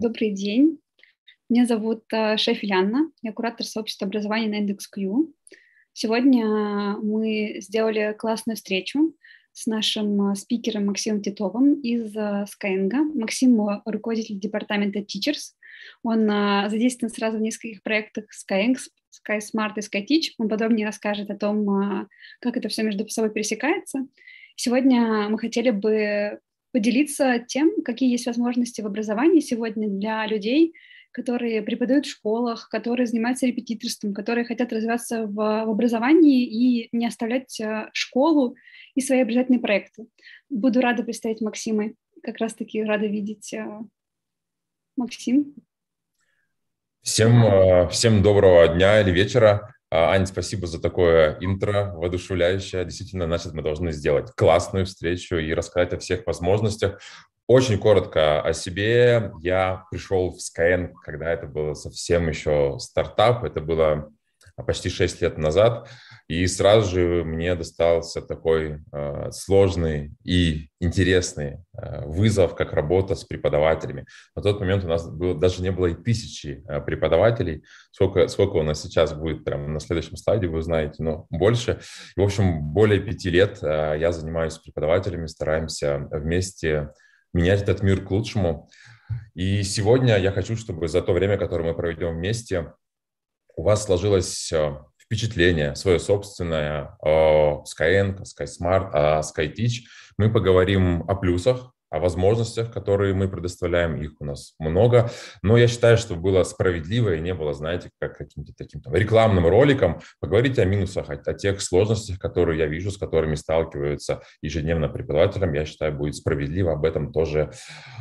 Добрый день. Меня зовут э, Шефель Анна, я куратор сообщества образования на IndexQ. Сегодня мы сделали классную встречу с нашим э, спикером Максимом Титовым из э, Skyeng. Максим – руководитель департамента Teachers. Он задействован сразу в нескольких проектах Skyeng, SkySmart и SkyTeach. Он подробнее расскажет о том, как это все между собой пересекается. Сегодня мы хотели бы поделиться тем, какие есть возможности в образовании сегодня для людей, которые преподают в школах, которые занимаются репетиторством, которые хотят развиваться в, в образовании и не оставлять э, школу и свои образовательные проекты. Буду рада представить Максима. Как раз-таки рада видеть э, Максим. Всем, э, всем доброго дня или вечера. А, Аня, спасибо за такое интро воодушевляющее. Действительно, значит, мы должны сделать классную встречу и рассказать о всех возможностях. Очень коротко о себе. Я пришел в Skyeng, когда это было совсем еще стартап. Это было а почти 6 лет назад, и сразу же мне достался такой э, сложный и интересный э, вызов, как работа с преподавателями. На тот момент у нас было, даже не было и тысячи э, преподавателей. Сколько, сколько у нас сейчас будет, прямо на следующем стадии вы узнаете, но больше. И, в общем, более пяти лет э, я занимаюсь преподавателями, стараемся вместе менять этот мир к лучшему. И сегодня я хочу, чтобы за то время, которое мы проведем вместе, у вас сложилось э, впечатление свое собственное о э, Skyeng, SkySmart, о э, SkyTeach. Мы поговорим о плюсах, о возможностях, которые мы предоставляем, их у нас много. Но я считаю, что было справедливо и не было, знаете, как каким-то таким там рекламным роликом. поговорить о минусах, о, о тех сложностях, которые я вижу, с которыми сталкиваются ежедневно преподавателям. Я считаю, будет справедливо об этом тоже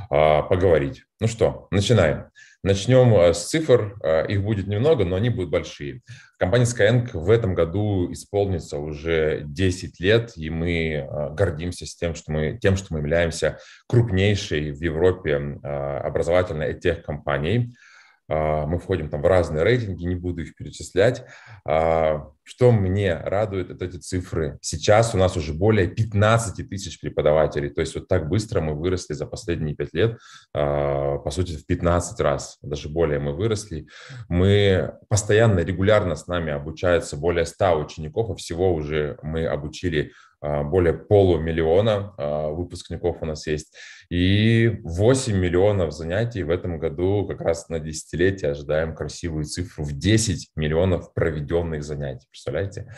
а, поговорить. Ну что, начинаем. Начнем а, с цифр. А, их будет немного, но они будут большие. Компания Skyeng в этом году исполнится уже 10 лет, и мы а, гордимся с тем, что мы, тем, что мы являемся крупнейшей в Европе образовательной тех компанией. А, мы входим там в разные рейтинги, не буду их перечислять. А, что мне радует, это эти цифры. Сейчас у нас уже более 15 тысяч преподавателей, то есть вот так быстро мы выросли за последние 5 лет, а, по сути, в 15 раз, даже более мы выросли. Мы постоянно, регулярно с нами обучаются более 100 учеников, а всего уже мы обучили а, более полумиллиона а, выпускников у нас есть. И 8 миллионов занятий в этом году как раз на десятилетие ожидаем красивую цифру в 10 миллионов проведенных занятий. Представляете?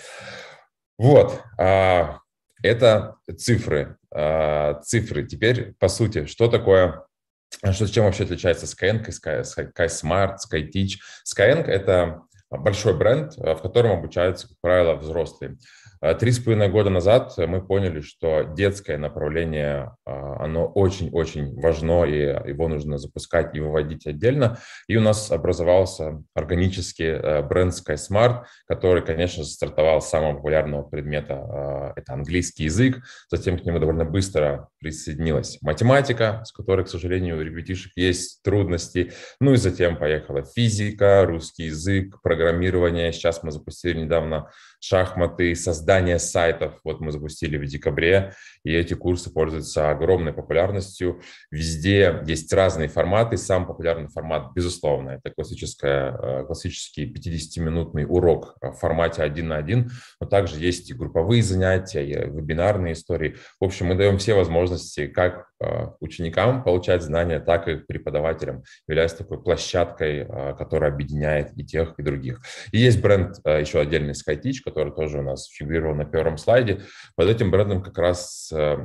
Вот. А, это цифры. Цифры. Теперь, по сути, что такое что, чем вообще отличается Skyeng, Sky, Sky Smart, SkyTeach? Skyeng – это большой бренд, в котором обучаются, как правило, взрослые. А три с половиной года назад мы поняли, что детское направление, а, оно очень-очень важно, и его нужно запускать и выводить отдельно. И у нас образовался органический э, бренд Sky Smart, который, конечно стартовал с самого популярного предмета, а, это английский язык. Затем к нему довольно быстро присоединилась математика, с которой, к сожалению, у ребятишек есть трудности. Ну и затем поехала физика, русский язык, программирование. Сейчас мы запустили недавно шахматы, создание сайтов. Вот мы запустили в декабре, и эти курсы пользуются огромной популярностью. Везде есть разные форматы. Сам популярный формат, безусловно, это классическая, э, классический 50-минутный урок в формате один на один, но также есть и групповые занятия, и вебинарные истории. В общем, мы даем все возможности как а, ученикам получать знания, так и преподавателям, являясь такой площадкой, а, которая объединяет и тех, и других. И есть бренд а, еще отдельный SkyTeach, который тоже у нас фигурировал на первом слайде. Под этим брендом как раз э,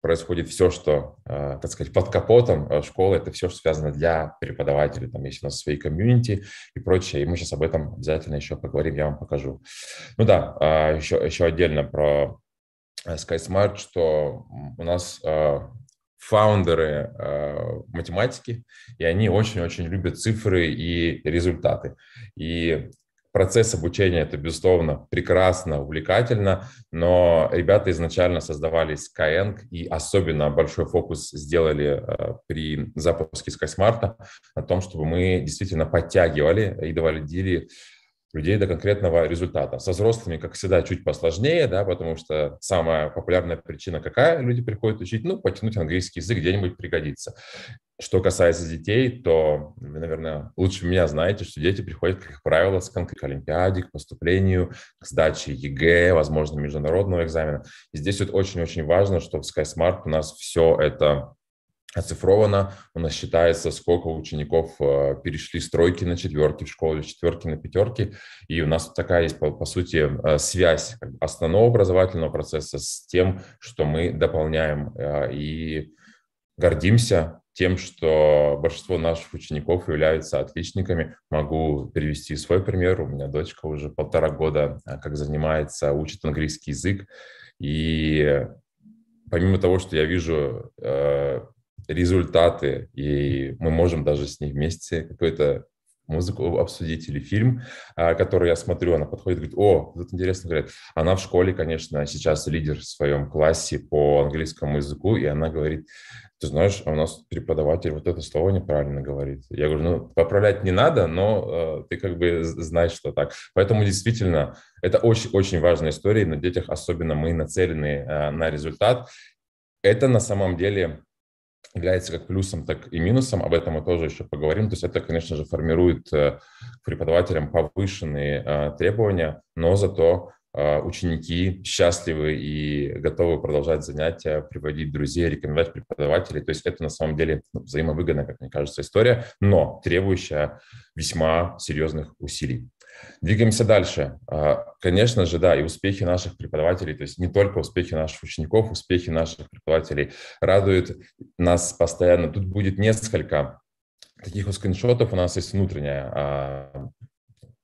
происходит все, что, так сказать, под капотом школы, это все, что связано для преподавателей. Там есть у нас свои комьюнити и прочее, и мы сейчас об этом обязательно еще поговорим, я вам покажу. Ну да, еще, еще отдельно про э, SkySmart, что у нас фаундеры э, математики, и они очень-очень любят цифры и результаты. И процесс обучения это, безусловно, прекрасно, увлекательно, но ребята изначально создавали Skyeng и особенно большой фокус сделали э, при запуске SkySmart на том, чтобы мы действительно подтягивали и доводили людей до конкретного результата. Со взрослыми, как всегда, чуть посложнее, да, потому что самая популярная причина, какая люди приходят учить, ну, потянуть английский язык где-нибудь пригодится. Что касается детей, то, вы, наверное, лучше меня знаете, что дети приходят, как правило, с конкретной олимпиаде, к поступлению, к сдаче ЕГЭ, возможно, международного экзамена. И здесь вот очень-очень важно, что в SkySmart у нас все это оцифровано. У нас считается, сколько учеников э, перешли с тройки на четверки в школе, четверки на пятерки. И у нас такая есть, по, по сути, э, связь основного образовательного процесса с тем, что мы дополняем э, и гордимся тем, что большинство наших учеников являются отличниками. Могу привести свой пример. У меня дочка уже полтора года как занимается, учит английский язык. И помимо того, что я вижу результаты, и мы можем даже с ней вместе какую то музыку обсудить или фильм, а, который я смотрю, она подходит и говорит, о, тут интересно, говорит, она в школе, конечно, сейчас лидер в своем классе по английскому языку, и она говорит, ты знаешь, а у нас преподаватель вот это слово неправильно говорит. Я говорю, ну, поправлять не надо, но э, ты как бы знаешь, что так. Поэтому действительно, это очень-очень важная история, и на детях особенно мы нацелены э, на результат. Это на самом деле является как плюсом, так и минусом. Об этом мы тоже еще поговорим. То есть это, конечно же, формирует э, к преподавателям повышенные э, требования, но зато э, ученики счастливы и готовы продолжать занятия, приводить друзей, рекомендовать преподавателей. То есть это на самом деле ну, взаимовыгодная, как мне кажется, история, но требующая весьма серьезных усилий. Двигаемся дальше. А, конечно же, да, и успехи наших преподавателей, то есть не только успехи наших учеников, успехи наших преподавателей радуют нас постоянно. Тут будет несколько таких вот скриншотов. У нас есть внутренняя а,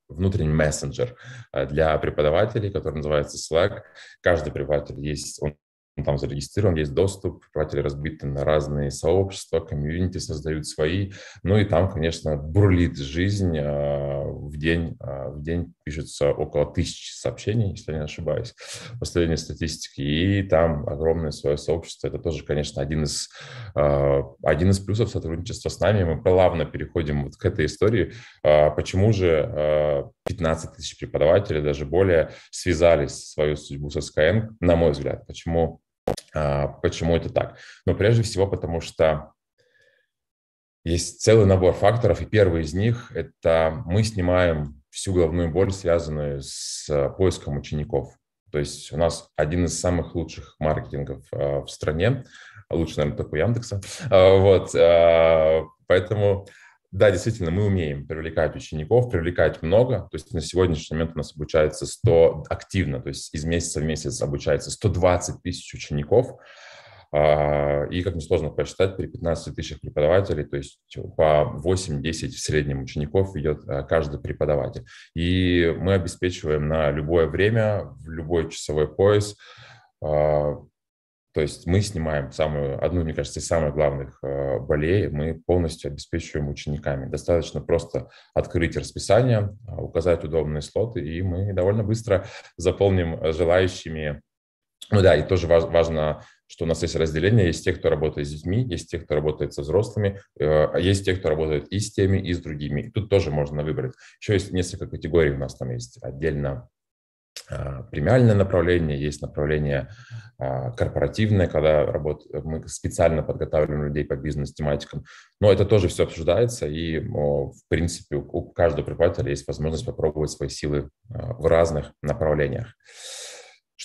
внутренний мессенджер а, для преподавателей, который называется Slack. Каждый преподаватель есть, он там зарегистрирован, есть доступ, преподаватели разбиты на разные сообщества, комьюнити создают свои, ну и там, конечно, бурлит жизнь, а, в день, а, в день пишется около тысячи сообщений, если я не ошибаюсь, последней статистики, и там огромное свое сообщество, это тоже, конечно, один из, а, один из плюсов сотрудничества с нами, мы плавно переходим вот к этой истории, почему же 15 тысяч преподавателей, даже более, связались свою судьбу со Skyeng, на мой взгляд, почему а, почему это так? Ну, прежде всего, потому что есть целый набор факторов, и первый из них – это мы снимаем всю головную боль, связанную с э, поиском учеников. То есть у нас один из самых лучших маркетингов э, в стране, лучше, наверное, только у Яндекса. А, вот, э, поэтому да, действительно, мы умеем привлекать учеников, привлекать много. То есть на сегодняшний момент у нас обучается 100 активно, то есть из месяца в месяц обучается 120 тысяч учеников. А, и, как несложно посчитать, при 15 тысячах преподавателей, то есть по 8-10 в среднем учеников идет а, каждый преподаватель. И мы обеспечиваем на любое время, в любой часовой пояс а, то есть мы снимаем самую, одну, мне кажется, из самых главных э, болей, мы полностью обеспечиваем учениками. Достаточно просто открыть расписание, а, указать удобные слоты, и мы довольно быстро заполним э, желающими. Ну да, и тоже важ, важно, что у нас есть разделение, есть те, кто работает с детьми, есть те, кто работает со взрослыми, э, а есть те, кто работает и с теми, и с другими. Тут тоже можно выбрать. Еще есть несколько категорий у нас там есть отдельно а, премиальное направление, есть направление а, корпоративное, когда работ... мы специально подготавливаем людей по бизнес-тематикам. Но это тоже все обсуждается, и, в принципе, у каждого преподавателя есть возможность попробовать свои силы а, в разных направлениях.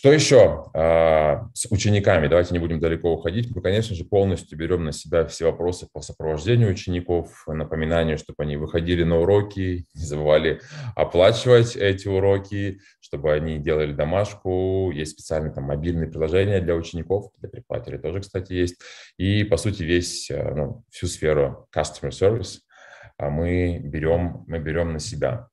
Что еще а, с учениками? Давайте не будем далеко уходить. Мы, конечно же, полностью берем на себя все вопросы по сопровождению учеников, напоминанию, чтобы они выходили на уроки, не забывали оплачивать эти уроки, чтобы они делали домашку. Есть специальные там мобильные приложения для учеников, для преподавателей тоже, кстати, есть. И, по сути, весь, а, ну, всю сферу customer service а, мы берем, мы берем на себя.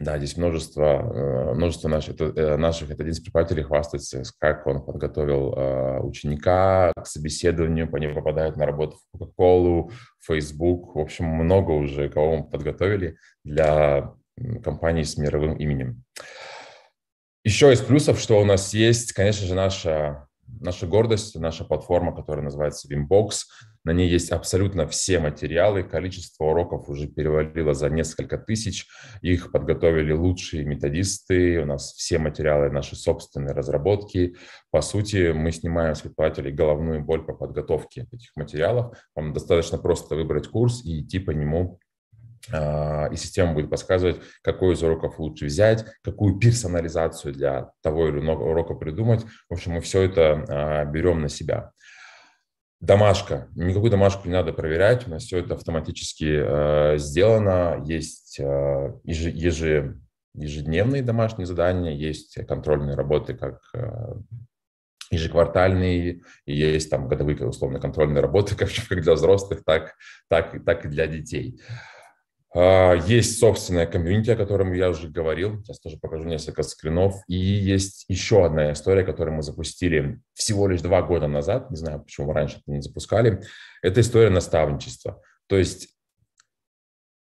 Да, здесь множество, э, множество наших, э, наших это один из преподавателей хвастается, как он подготовил э, ученика к собеседованию, по ним попадают на работу в Coca-Cola, Facebook, в общем, много уже кого мы подготовили для компаний с мировым именем. Еще из плюсов, что у нас есть, конечно же, наша наша гордость, наша платформа, которая называется Vimbox, на ней есть абсолютно все материалы, количество уроков уже перевалило за несколько тысяч, их подготовили лучшие методисты, у нас все материалы наши собственные разработки. По сути, мы снимаем с преподавателей головную боль по подготовке этих материалов. Вам достаточно просто выбрать курс и идти по нему а, и система будет подсказывать, какой из уроков лучше взять, какую персонализацию для того или иного урока придумать. В общем, мы все это а, берем на себя. Домашка. Никакую домашку не надо проверять. У нас все это автоматически э, сделано. Есть э, ежи, ежедневные домашние задания, есть контрольные работы, как э, ежеквартальные, и есть там годовые, условно, контрольные работы, как, как для взрослых, так, так, так и для детей. А, есть собственная комьюнити, о котором я уже говорил. Сейчас тоже покажу несколько скринов. И есть еще одна история, которую мы запустили всего лишь два года назад. Не знаю, почему раньше это не запускали. Это история наставничества. То есть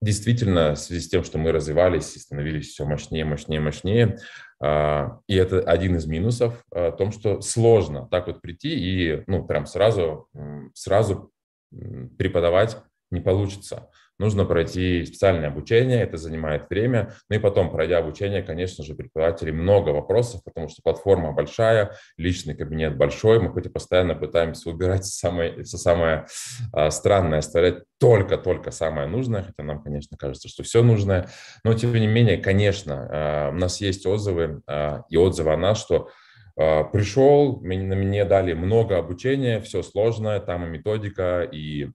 действительно, в связи с тем, что мы развивались и становились все мощнее, мощнее, мощнее, а, и это один из минусов о а, том, что сложно так вот прийти и ну прям сразу, сразу преподавать не получится нужно пройти специальное обучение, это занимает время. Ну и потом, пройдя обучение, конечно же, преподавателей много вопросов, потому что платформа большая, личный кабинет большой, мы хоть и постоянно пытаемся убирать самое, все самое а, странное, оставлять только-только самое нужное, хотя нам, конечно, кажется, что все нужное. Но, тем не менее, конечно, а, у нас есть отзывы а, и отзывы о нас, что пришел, мне, мне дали много обучения, все сложное, там и методика, и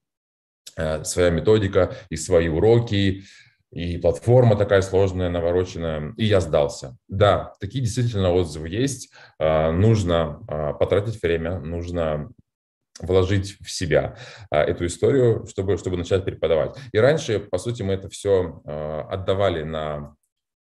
Э, своя методика и свои уроки, и платформа такая сложная, навороченная, и я сдался. Да, такие действительно отзывы есть. Э, нужно э, потратить время, нужно вложить в себя эту историю, чтобы, чтобы начать преподавать. И раньше, по сути, мы это все отдавали на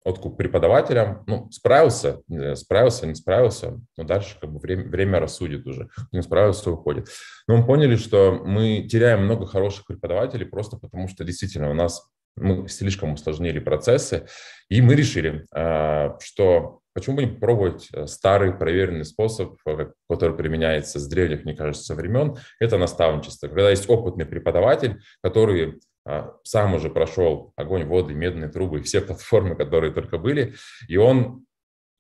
откуп преподавателям. Ну, справился, э, справился, не справился, но дальше как бы время, время рассудит уже. Не справился, уходит. Но мы поняли, что мы теряем много хороших преподавателей просто потому, что действительно у нас мы слишком усложнили процессы, и мы решили, э, что почему бы не попробовать э, старый проверенный способ, который применяется с древних, мне кажется, времен, это наставничество. Когда есть опытный преподаватель, который а, сам уже прошел огонь, воды, медные трубы все платформы, которые только были, и он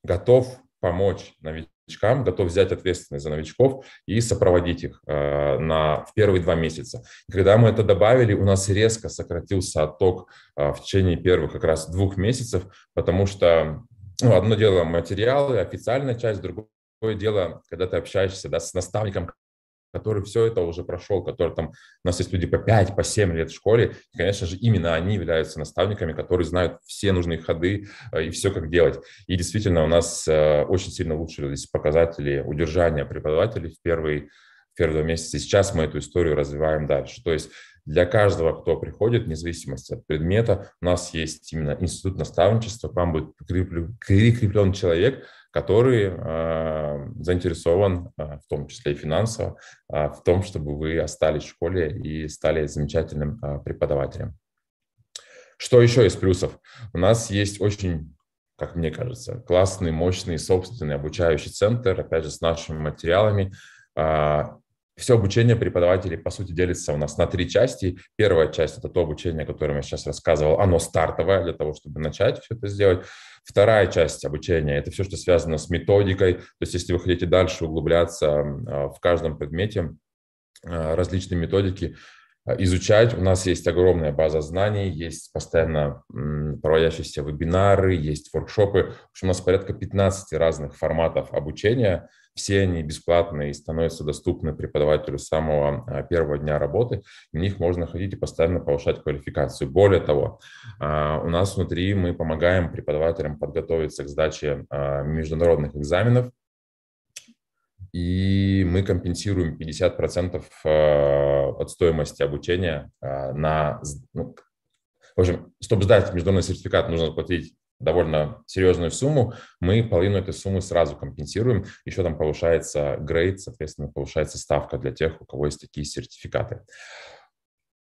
готов помочь новичкам, готов взять ответственность за новичков и сопроводить их а, на, в первые два месяца. Когда мы это добавили, у нас резко сократился отток а, в течение первых как раз двух месяцев, потому что ну, одно дело материалы, официальная часть, другое дело, когда ты общаешься да, с наставником, который все это уже прошел, который там, у нас есть люди по 5, по 7 лет в школе, и, конечно же, именно они являются наставниками, которые знают все нужные ходы э, и все, как делать. И действительно, у нас э, очень сильно улучшились показатели удержания преподавателей в первый первые два месяца. Сейчас мы эту историю развиваем дальше. То есть для каждого, кто приходит, вне зависимости от предмета, у нас есть именно институт наставничества, к вам будет прикреплен человек, который э, заинтересован, э, в том числе и финансово, э, в том, чтобы вы остались в школе и стали замечательным э, преподавателем. Что еще из плюсов? У нас есть очень как мне кажется, классный, мощный, собственный обучающий центр, опять же, с нашими материалами. Э, все обучение преподавателей, по сути, делится у нас на три части. Первая часть – это то обучение, которое я сейчас рассказывал. Оно стартовое для того, чтобы начать все это сделать. Вторая часть обучения – это все, что связано с методикой. То есть если вы хотите дальше углубляться а, в каждом предмете, а, различные методики, а, изучать. У нас есть огромная база знаний, есть постоянно проводящиеся вебинары, есть воркшопы. В общем, у нас порядка 15 разных форматов обучения – все они бесплатные и становятся доступны преподавателю с самого а, первого дня работы. В них можно ходить и постоянно повышать квалификацию. Более того, а, у нас внутри мы помогаем преподавателям подготовиться к сдаче а, международных экзаменов, и мы компенсируем 50% от стоимости обучения на... Ну, в общем, чтобы сдать международный сертификат, нужно платить довольно серьезную сумму, мы половину этой суммы сразу компенсируем. Еще там повышается грейд, соответственно, повышается ставка для тех, у кого есть такие сертификаты.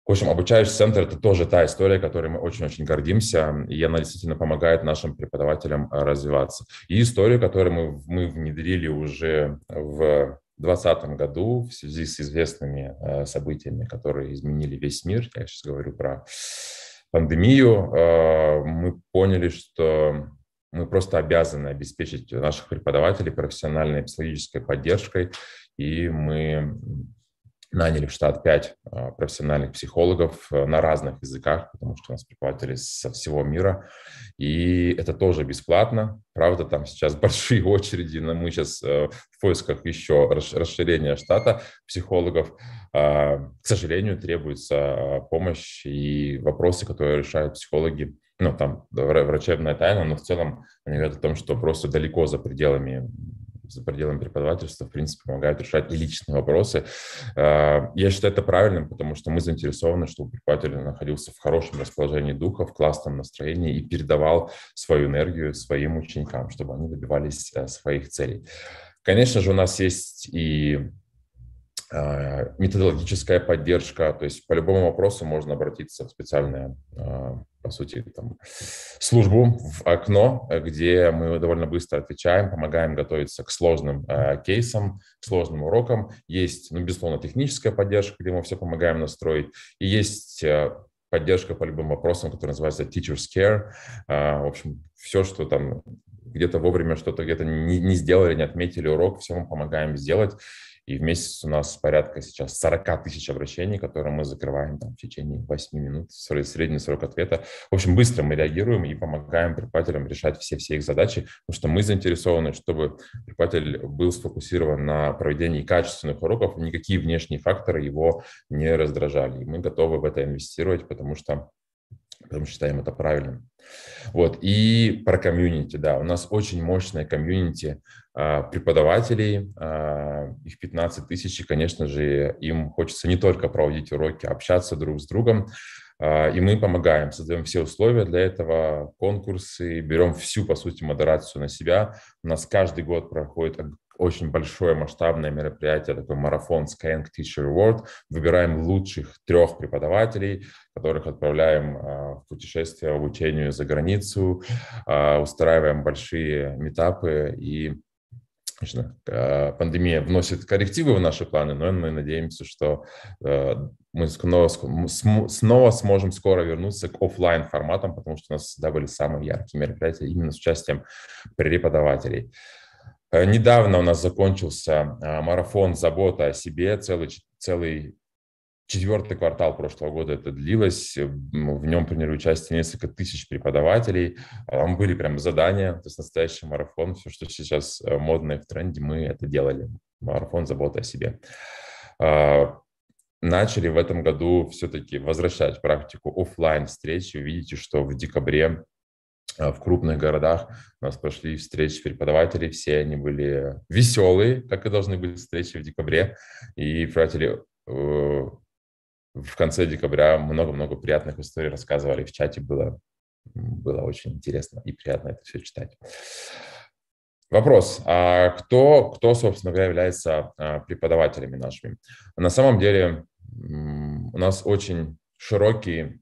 В общем, обучающий центр – это тоже та история, которой мы очень-очень гордимся, и она действительно помогает нашим преподавателям э, развиваться. И историю, которую мы, мы внедрили уже в 2020 году в связи с известными э, событиями, которые изменили весь мир, я сейчас говорю про пандемию, а, мы поняли, что мы просто обязаны обеспечить наших преподавателей профессиональной психологической поддержкой, и мы наняли в штат 5 а, профессиональных психологов э, на разных языках, потому что у нас преподаватели со всего мира. И это тоже бесплатно. Правда, там сейчас большие очереди, но мы сейчас э, в поисках еще расширения штата психологов. А, к сожалению, требуется а, помощь и вопросы, которые решают психологи, ну, там, врачебная тайна, но в целом они говорят о том, что просто далеко за пределами за пределами преподавательства, в принципе, помогают решать и личные вопросы. Э, я считаю это правильным, потому что мы заинтересованы, чтобы преподаватель находился в хорошем расположении духа, в классном настроении и передавал свою энергию своим ученикам, чтобы они добивались э, своих целей. Конечно же, у нас есть и э, методологическая поддержка, то есть по любому вопросу можно обратиться в специальное по сути, там, службу в окно, где мы довольно быстро отвечаем, помогаем готовиться к сложным э, кейсам, к сложным урокам. Есть, ну, безусловно, техническая поддержка, где мы все помогаем настроить. И есть э, поддержка по любым вопросам, которые называется Teacher's Care. Э, в общем, все, что там где-то вовремя что-то где-то не, не сделали, не отметили урок, все мы помогаем сделать. И в месяц у нас порядка сейчас 40 тысяч обращений, которые мы закрываем там, в течение 8 минут, средний срок ответа. В общем, быстро мы реагируем и помогаем предпринимателям решать все-все их задачи, потому что мы заинтересованы, чтобы предприниматель был сфокусирован на проведении качественных уроков, никакие внешние факторы его не раздражали. И мы готовы в это инвестировать, потому что потому что считаем это правильным. Вот, и про комьюнити, да, у нас очень мощная комьюнити а, преподавателей, а, их 15 тысяч, и, конечно же, им хочется не только проводить уроки, а общаться друг с другом, а, и мы помогаем, создаем все условия для этого, конкурсы, берем всю, по сути, модерацию на себя. У нас каждый год проходит очень большое масштабное мероприятие, такой марафон Skyeng Teacher Award. Выбираем лучших трех преподавателей, которых отправляем а, в путешествие, обучению за границу, а, устраиваем большие метапы и конечно, а, пандемия вносит коррективы в наши планы, но мы надеемся, что мы снова сможем скоро вернуться к офлайн форматам, потому что у нас всегда были самые яркие мероприятия именно с участием преподавателей. Э, недавно у нас закончился э, марафон «Забота о себе», целый, целый четвертый квартал прошлого года это длилось. Эм, в нем приняли участие несколько тысяч преподавателей. Э, там были прям задания, то есть настоящий марафон, все, что сейчас модное в тренде, мы это делали. Марафон «Забота о себе». Начали в этом году все-таки возвращать практику офлайн встречи. Вы видите, что в декабре а, в крупных городах у нас прошли встречи преподавателей, все они были веселые, как и должны быть встречи в декабре, и преподаватели э, в конце декабря много-много приятных историй рассказывали в чате, было, было очень интересно и приятно это все читать. Вопрос, а кто, кто, собственно говоря, является а, преподавателями нашими? На самом деле у нас очень широкий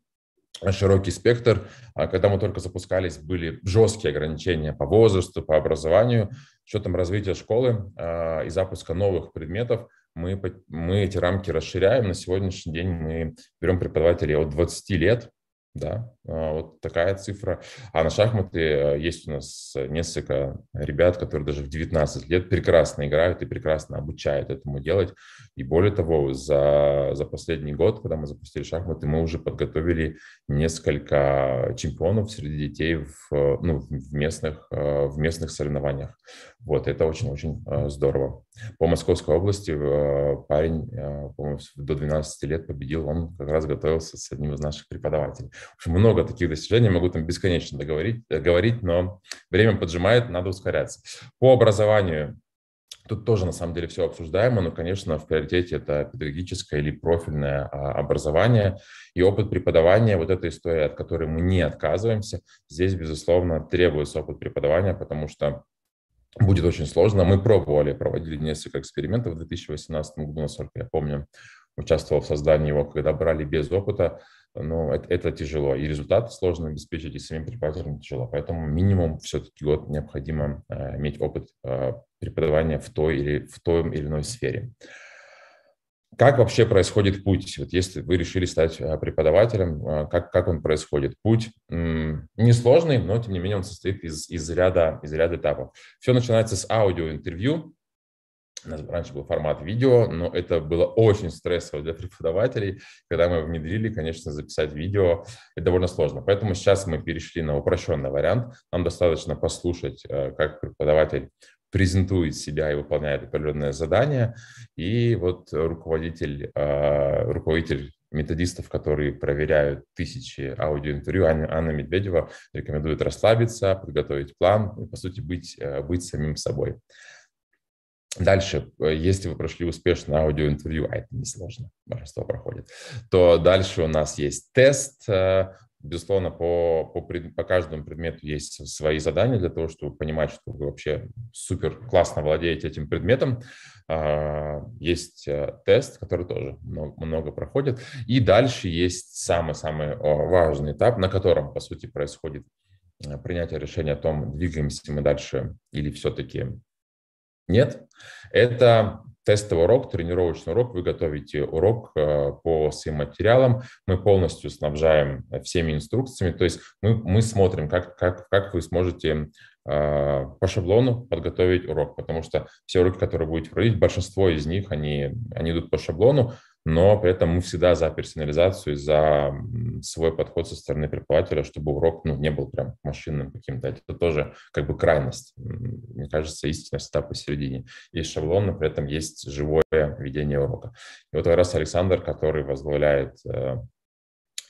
широкий спектр. А когда мы только запускались, были жесткие ограничения по возрасту, по образованию. С учетом развития школы а, и запуска новых предметов мы, мы эти рамки расширяем. На сегодняшний день мы берем преподавателей от 20 лет, да, а, вот такая цифра. А на шахматы э, есть у нас э, несколько ребят, которые даже в 19 лет прекрасно играют и прекрасно обучают этому делать. И более того, за, за последний год, когда мы запустили шахматы, мы уже подготовили несколько чемпионов среди детей в, э, ну, в, местных, в местных соревнованиях. Вот, это очень-очень здорово. По Московской области парень, по-моему, до 12 лет победил, он как раз готовился с одним из наших преподавателей. В общем, много много таких достижений, могу там бесконечно договорить, э, говорить, но время поджимает, надо ускоряться. По образованию Тут тоже, на самом деле, все обсуждаемо, но, конечно, в приоритете это педагогическое или профильное а, образование и опыт преподавания, вот эта история, от которой мы не отказываемся, здесь, безусловно, требуется опыт преподавания, потому что будет очень сложно. Мы пробовали, проводили несколько экспериментов в 2018 году, насколько я помню, участвовал в создании его, когда брали без опыта но это, это тяжело. И результаты сложно обеспечить, и самим преподавателям тяжело. Поэтому минимум все-таки год необходимо э, иметь опыт э, преподавания в той или в той или иной сфере. Как вообще происходит путь? Вот если вы решили стать э, преподавателем, э, как, как он происходит? Путь м- несложный, но тем не менее он состоит из, из, ряда, из ряда этапов. Все начинается с аудиоинтервью, у нас раньше был формат видео, но это было очень стрессово для преподавателей. Когда мы внедрили, конечно, записать видео, это довольно сложно. Поэтому сейчас мы перешли на упрощенный вариант. Нам достаточно послушать, э, как преподаватель презентует себя и выполняет определенное задание. И вот руководитель, э, руководитель методистов, которые проверяют тысячи аудиоинтервью, Анна Медведева рекомендует расслабиться, подготовить план и, по сути, быть, э, быть самим собой. Дальше, э, если вы прошли успешно аудиоинтервью, а это несложно, большинство проходит, то дальше у нас есть тест, э, Безусловно, по, по, по каждому предмету есть свои задания для того, чтобы понимать, что вы вообще супер классно владеете этим предметом. А, есть э, тест, который тоже много, много проходит. И дальше есть самый-самый важный этап, на котором, по сути, происходит принятие решения о том, двигаемся мы дальше или все-таки нет. Это тестовый урок, тренировочный урок. Вы готовите урок э, по своим материалам. Мы полностью снабжаем э, всеми инструкциями. То есть мы, мы смотрим, как, как, как вы сможете э, по шаблону подготовить урок, потому что все уроки, которые будете проводить, большинство из них, они, они идут по шаблону, но при этом мы всегда за персонализацию, за свой подход со стороны преподавателя, чтобы урок ну, не был прям машинным каким-то. Это тоже как бы крайность. Мне кажется, истина всегда посередине. Есть шаблон, но при этом есть живое ведение урока. И вот как раз Александр, который возглавляет э,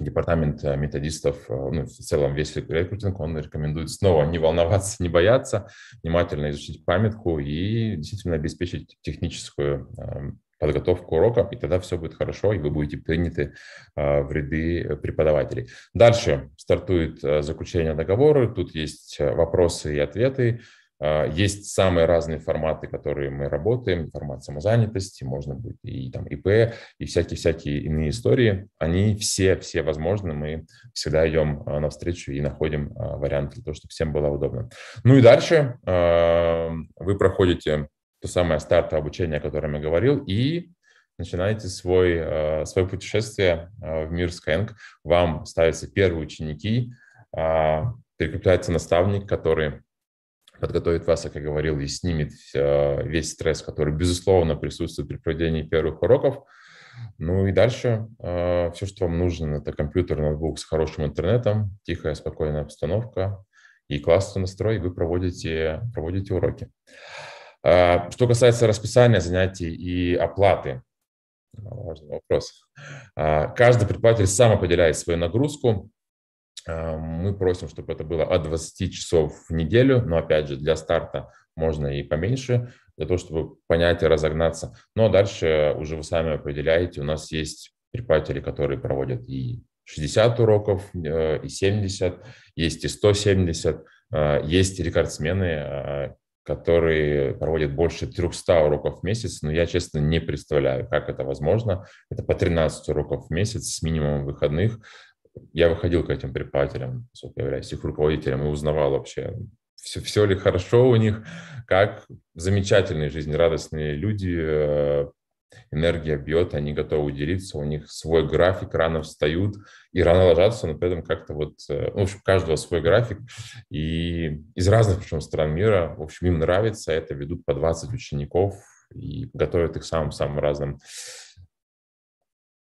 департамент э, методистов, э, ну, в целом весь рекрутинг, он рекомендует снова не волноваться, не бояться, внимательно изучить памятку и действительно обеспечить техническую эм, подготовку урока и тогда все будет хорошо, и вы будете приняты а, в ряды э, преподавателей. Дальше стартует э, заключение договора, тут есть э, вопросы и ответы, а, есть самые разные форматы, которые мы работаем, формат самозанятости, можно будет и там ИП, и всякие-всякие иные истории. Они все-все возможны, мы всегда идем навстречу и находим вариант для того, чтобы всем было удобно. Ну и дальше вы проходите то самое стартовое обучение, о котором я говорил, и начинаете свой, э, свое путешествие э, в мир Skank. Вам ставятся первые ученики, а, прикрепляется наставник, который подготовит вас, как я говорил, и снимет э, весь стресс, который, безусловно, присутствует при проведении первых уроков. Ну и дальше все, что вам нужно, это компьютер, ноутбук с хорошим интернетом, тихая, спокойная обстановка и классный настрой, и вы проводите, проводите уроки. А, что касается расписания занятий и оплаты, важный вопрос. А, каждый преподаватель сам определяет свою нагрузку. А, мы просим, чтобы это было от 20 часов в неделю, но опять же для старта можно и поменьше, для того, чтобы понять и разогнаться. Но дальше уже вы сами определяете. У нас есть преподаватели, которые проводят и 60 уроков, э, и 70, есть и 170, э, есть рекордсмены, э, которые проводят больше 300 уроков в месяц, но я, честно, не представляю, как это возможно. Это по 13 уроков в месяц с минимумом выходных. Я выходил к этим преподавателям, являюсь их руководителем, и узнавал вообще, все, все ли хорошо у них, как замечательные жизнерадостные люди э, энергия бьет, они готовы делиться, у них свой график, рано встают и рано ложатся, но при этом как-то вот, э, ну, в общем, у каждого свой график, и из разных, причем, стран мира, в общем, им нравится это, ведут по 20 учеников и готовят их самым-самым разным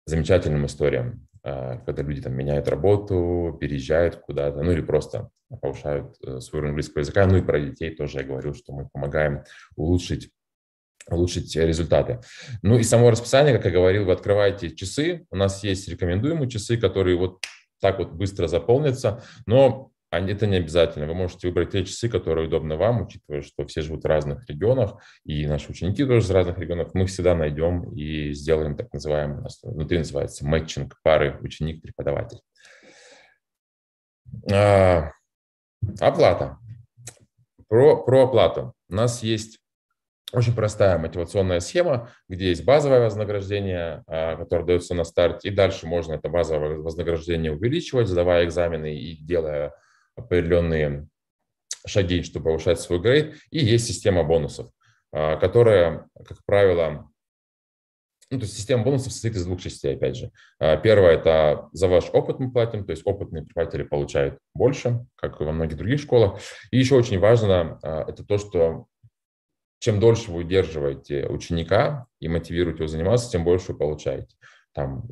замечательным историям, э, когда люди там меняют работу, переезжают куда-то, ну или просто повышают э, свой уровень английского языка. Ну и про детей тоже я говорил, что мы помогаем улучшить улучшить результаты. Ну и само расписание, как я говорил, вы открываете часы. У нас есть рекомендуемые часы, которые вот так вот быстро заполнятся, но это не обязательно. Вы можете выбрать те часы, которые удобны вам, учитывая, что все живут в разных регионах, и наши ученики тоже из разных регионов. Мы всегда найдем и сделаем так называемый, у нас внутри называется мэтчинг пары ученик-преподаватель. А, оплата. Про, про оплату. У нас есть очень простая мотивационная схема, где есть базовое вознаграждение, а, которое дается на старт, и дальше можно это базовое вознаграждение увеличивать, сдавая экзамены и делая определенные шаги, чтобы повышать свой грейд. И есть система бонусов, а, которая, как правило, ну, то есть система бонусов состоит из двух частей, опять же. А, Первое – это за ваш опыт мы платим, то есть опытные преподаватели получают больше, как и во многих других школах. И еще очень важно – это то, что чем дольше вы удерживаете ученика и мотивируете его заниматься, тем больше вы получаете. Там,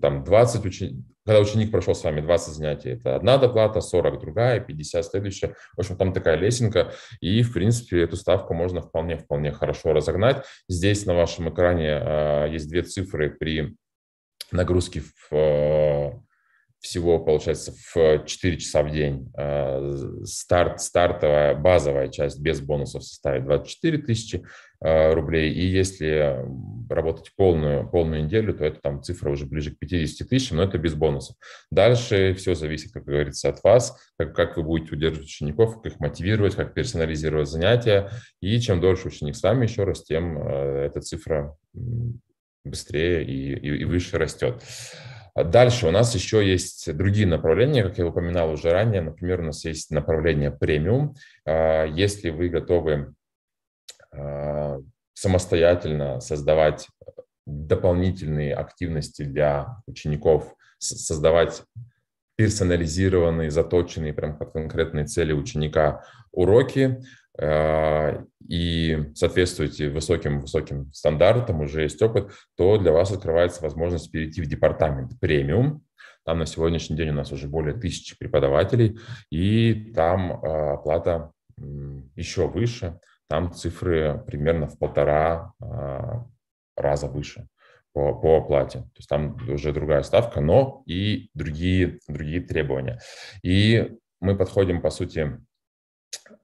там 20 учеников, когда ученик прошел с вами 20 занятий, это одна доплата, 40 другая, 50 следующая. В общем, там такая лесенка, и, в принципе, эту ставку можно вполне-вполне хорошо разогнать. Здесь на вашем экране э, есть две цифры при нагрузке в, э, всего, получается, в 4 часа в день. Э, старт, стартовая базовая часть без бонусов составит 24 тысячи э, рублей. И если работать полную, полную неделю, то это там цифра уже ближе к 50 тысячам, но это без бонусов. Дальше все зависит, как говорится, от вас, как, как вы будете удерживать учеников, как их мотивировать, как персонализировать занятия. И чем дольше ученик с вами, еще раз, тем э, эта цифра быстрее и, и, и выше растет. А дальше у нас еще есть другие направления, как я упоминал уже ранее. Например, у нас есть направление премиум. А, если вы готовы а, самостоятельно создавать дополнительные активности для учеников, создавать персонализированные, заточенные прям под конкретные цели ученика уроки, а, и соответствуете высоким-высоким стандартам, уже есть опыт, то для вас открывается возможность перейти в департамент премиум. Там на сегодняшний день у нас уже более тысячи преподавателей, и там а, оплата еще выше, там цифры примерно в полтора а, раза выше по, по оплате. То есть там уже другая ставка, но и другие, другие требования. И мы подходим, по сути,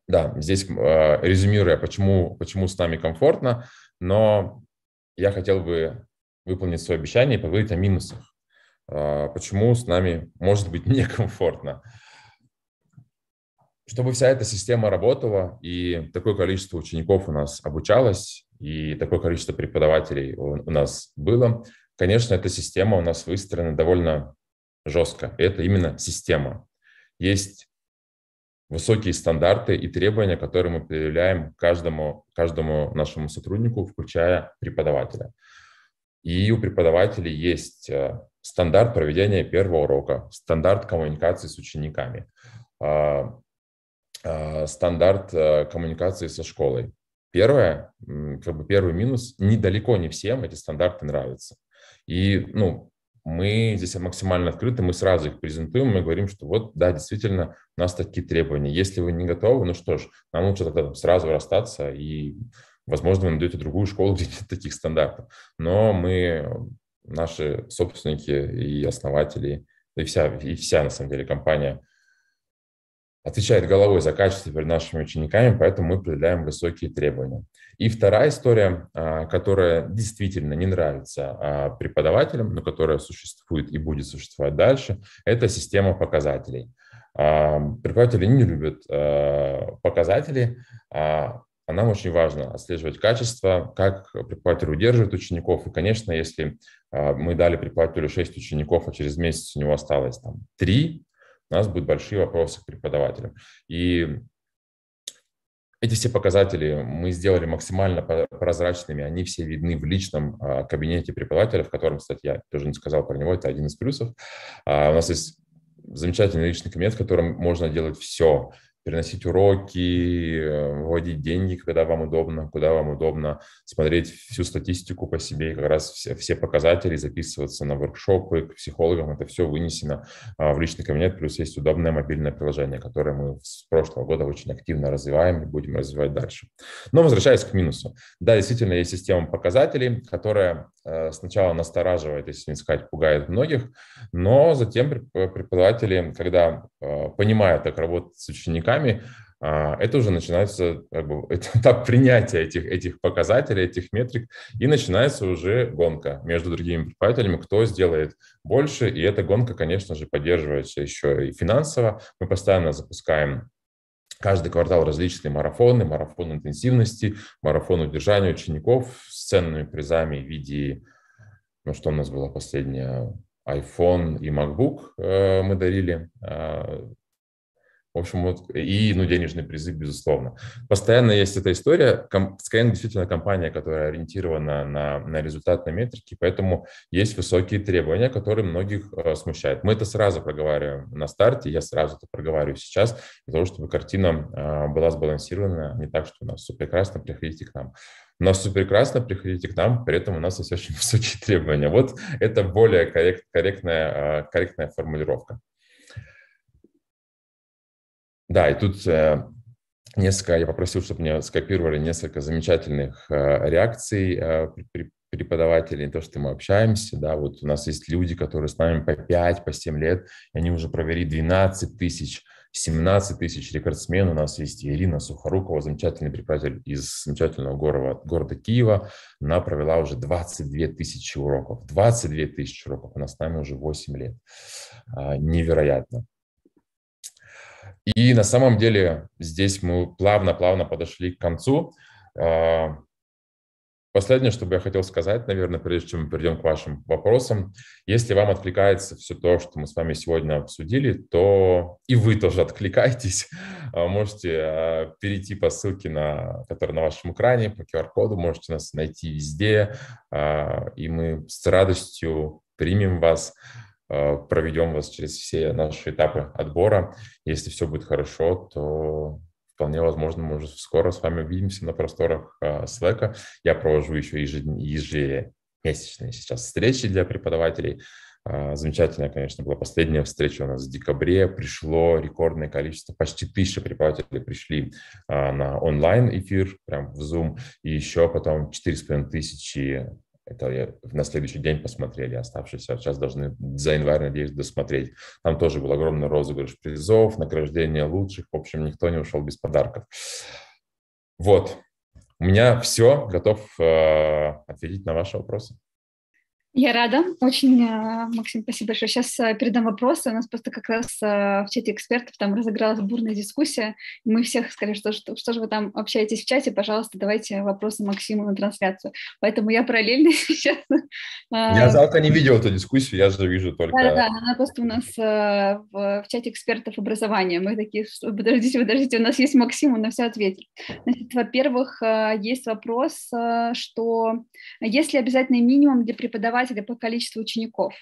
да, здесь э, резюмируя, почему, почему с нами комфортно, но я хотел бы выполнить свое обещание и поговорить о минусах. Э, почему с нами может быть некомфортно. Чтобы вся эта система работала и такое количество учеников у нас обучалось, и такое количество преподавателей у, у нас было, конечно, эта система у нас выстроена довольно жестко. Это именно система. Есть высокие стандарты и требования, которые мы предъявляем каждому, каждому нашему сотруднику, включая преподавателя. И у преподавателей есть э, стандарт проведения первого урока, стандарт коммуникации с учениками, э, э, стандарт коммуникации со школой. Первое, как бы первый минус, недалеко не всем эти стандарты нравятся. И, ну, мы здесь максимально открыты, мы сразу их презентуем, мы говорим, что вот, да, действительно, у нас такие требования. Если вы не готовы, ну что ж, нам лучше тогда сразу расстаться, и, возможно, вы найдете другую школу, где нет таких стандартов. Но мы, наши собственники и основатели, и вся, и вся на самом деле, компания – отвечает головой за качество перед нашими учениками, поэтому мы предъявляем высокие требования. И вторая история, а, которая действительно не нравится а, преподавателям, но которая существует и будет существовать дальше, это система показателей. А, преподаватели не любят показатели, а нам очень важно отслеживать качество, как преподаватель удерживает учеников. И, конечно, если мы дали преподавателю 6 учеников, а через месяц у него осталось там 3, у нас будут большие вопросы к преподавателям. И эти все показатели мы сделали максимально прозрачными, они все видны в личном а, кабинете преподавателя, в котором, кстати, я тоже не сказал про него, это один из плюсов. А, у нас есть замечательный личный кабинет, в котором можно делать все переносить уроки, э, вводить деньги, когда вам удобно, куда вам удобно, смотреть всю статистику по себе, как раз все, все показатели, записываться на воркшопы к психологам, это все вынесено а, в личный кабинет, плюс есть удобное мобильное приложение, которое мы с прошлого года очень активно развиваем и будем развивать дальше. Но возвращаясь к минусу. Да, действительно, есть система показателей, которая э, сначала настораживает, если не сказать, пугает многих, но затем преподаватели, когда а, понимая, как работать с учениками, а, это уже начинается как бы, этап принятия этих, этих показателей, этих метрик, и начинается уже гонка между другими преподавателями, кто сделает больше, и эта гонка, конечно же, поддерживается еще и финансово. Мы постоянно запускаем каждый квартал различные марафоны, марафон интенсивности, марафон удержания учеников с ценными призами в виде, ну что у нас было последнее, iPhone и MacBook э, мы дарили. Э, в общем, вот, и ну, денежный призы, безусловно. Постоянно есть эта история. Skyeng действительно компания, которая ориентирована на, на результат, на метрики, поэтому есть высокие требования, которые многих э, смущают. Мы это сразу проговариваем на старте, я сразу это проговариваю сейчас, для того, чтобы картина э, была сбалансирована, не так, что у нас все прекрасно, приходите к нам. Но все прекрасно, приходите к нам, при этом у нас есть очень высокие требования. Вот это более коррект, корректная, а, корректная формулировка. Да, и тут э, несколько, я попросил, чтобы мне скопировали несколько замечательных э, реакций э, преподавателей, то, что мы общаемся, да, вот у нас есть люди, которые с нами по 5, по 7 лет, и они уже провели 12 тысяч 17 тысяч рекордсмен. У нас есть Ирина Сухорукова, замечательный преподаватель из замечательного города, города Киева. Она провела уже 22 тысячи уроков. 22 тысячи уроков. Она с нами уже 8 лет. А, невероятно. И на самом деле здесь мы плавно-плавно подошли к концу. А, Последнее, что бы я хотел сказать, наверное, прежде чем мы перейдем к вашим вопросам, если вам откликается все то, что мы с вами сегодня обсудили, то и вы тоже откликайтесь. А, можете а, перейти по ссылке, на, которая на вашем экране, по QR-коду, можете нас найти везде, а, и мы с радостью примем вас, проведем вас через все наши этапы отбора. Если все будет хорошо, то вполне возможно, мы уже скоро с вами увидимся на просторах а, Slack. Я провожу еще ежемесячные сейчас встречи для преподавателей. А, замечательная, конечно, была последняя встреча у нас в декабре. Пришло рекордное количество, почти тысяча преподавателей пришли а, на онлайн-эфир, прям в Zoom. И еще потом 4,5 тысячи это на следующий день посмотрели, оставшиеся сейчас должны за январь, надеюсь, досмотреть. Там тоже был огромный розыгрыш призов, награждение лучших. В общем, никто не ушел без подарков. Вот, у меня все, готов э, ответить на ваши вопросы. Я рада. Очень, э, Максим, спасибо большое. Сейчас э, передам вопросы. У нас просто как раз э, в чате экспертов там разыгралась бурная дискуссия. Мы всех сказали, что, что, что же вы там общаетесь в чате, пожалуйста, давайте вопросы Максиму на трансляцию. Поэтому я параллельно сейчас... Я завтра не видел эту дискуссию, я же вижу только... Да-да, она просто у нас в, в чате экспертов образования. Мы такие, подождите, подождите, у нас есть Максим, он на все ответит. Значит, во-первых, есть вопрос, что если обязательный минимум для преподавателя развивать по количеству учеников?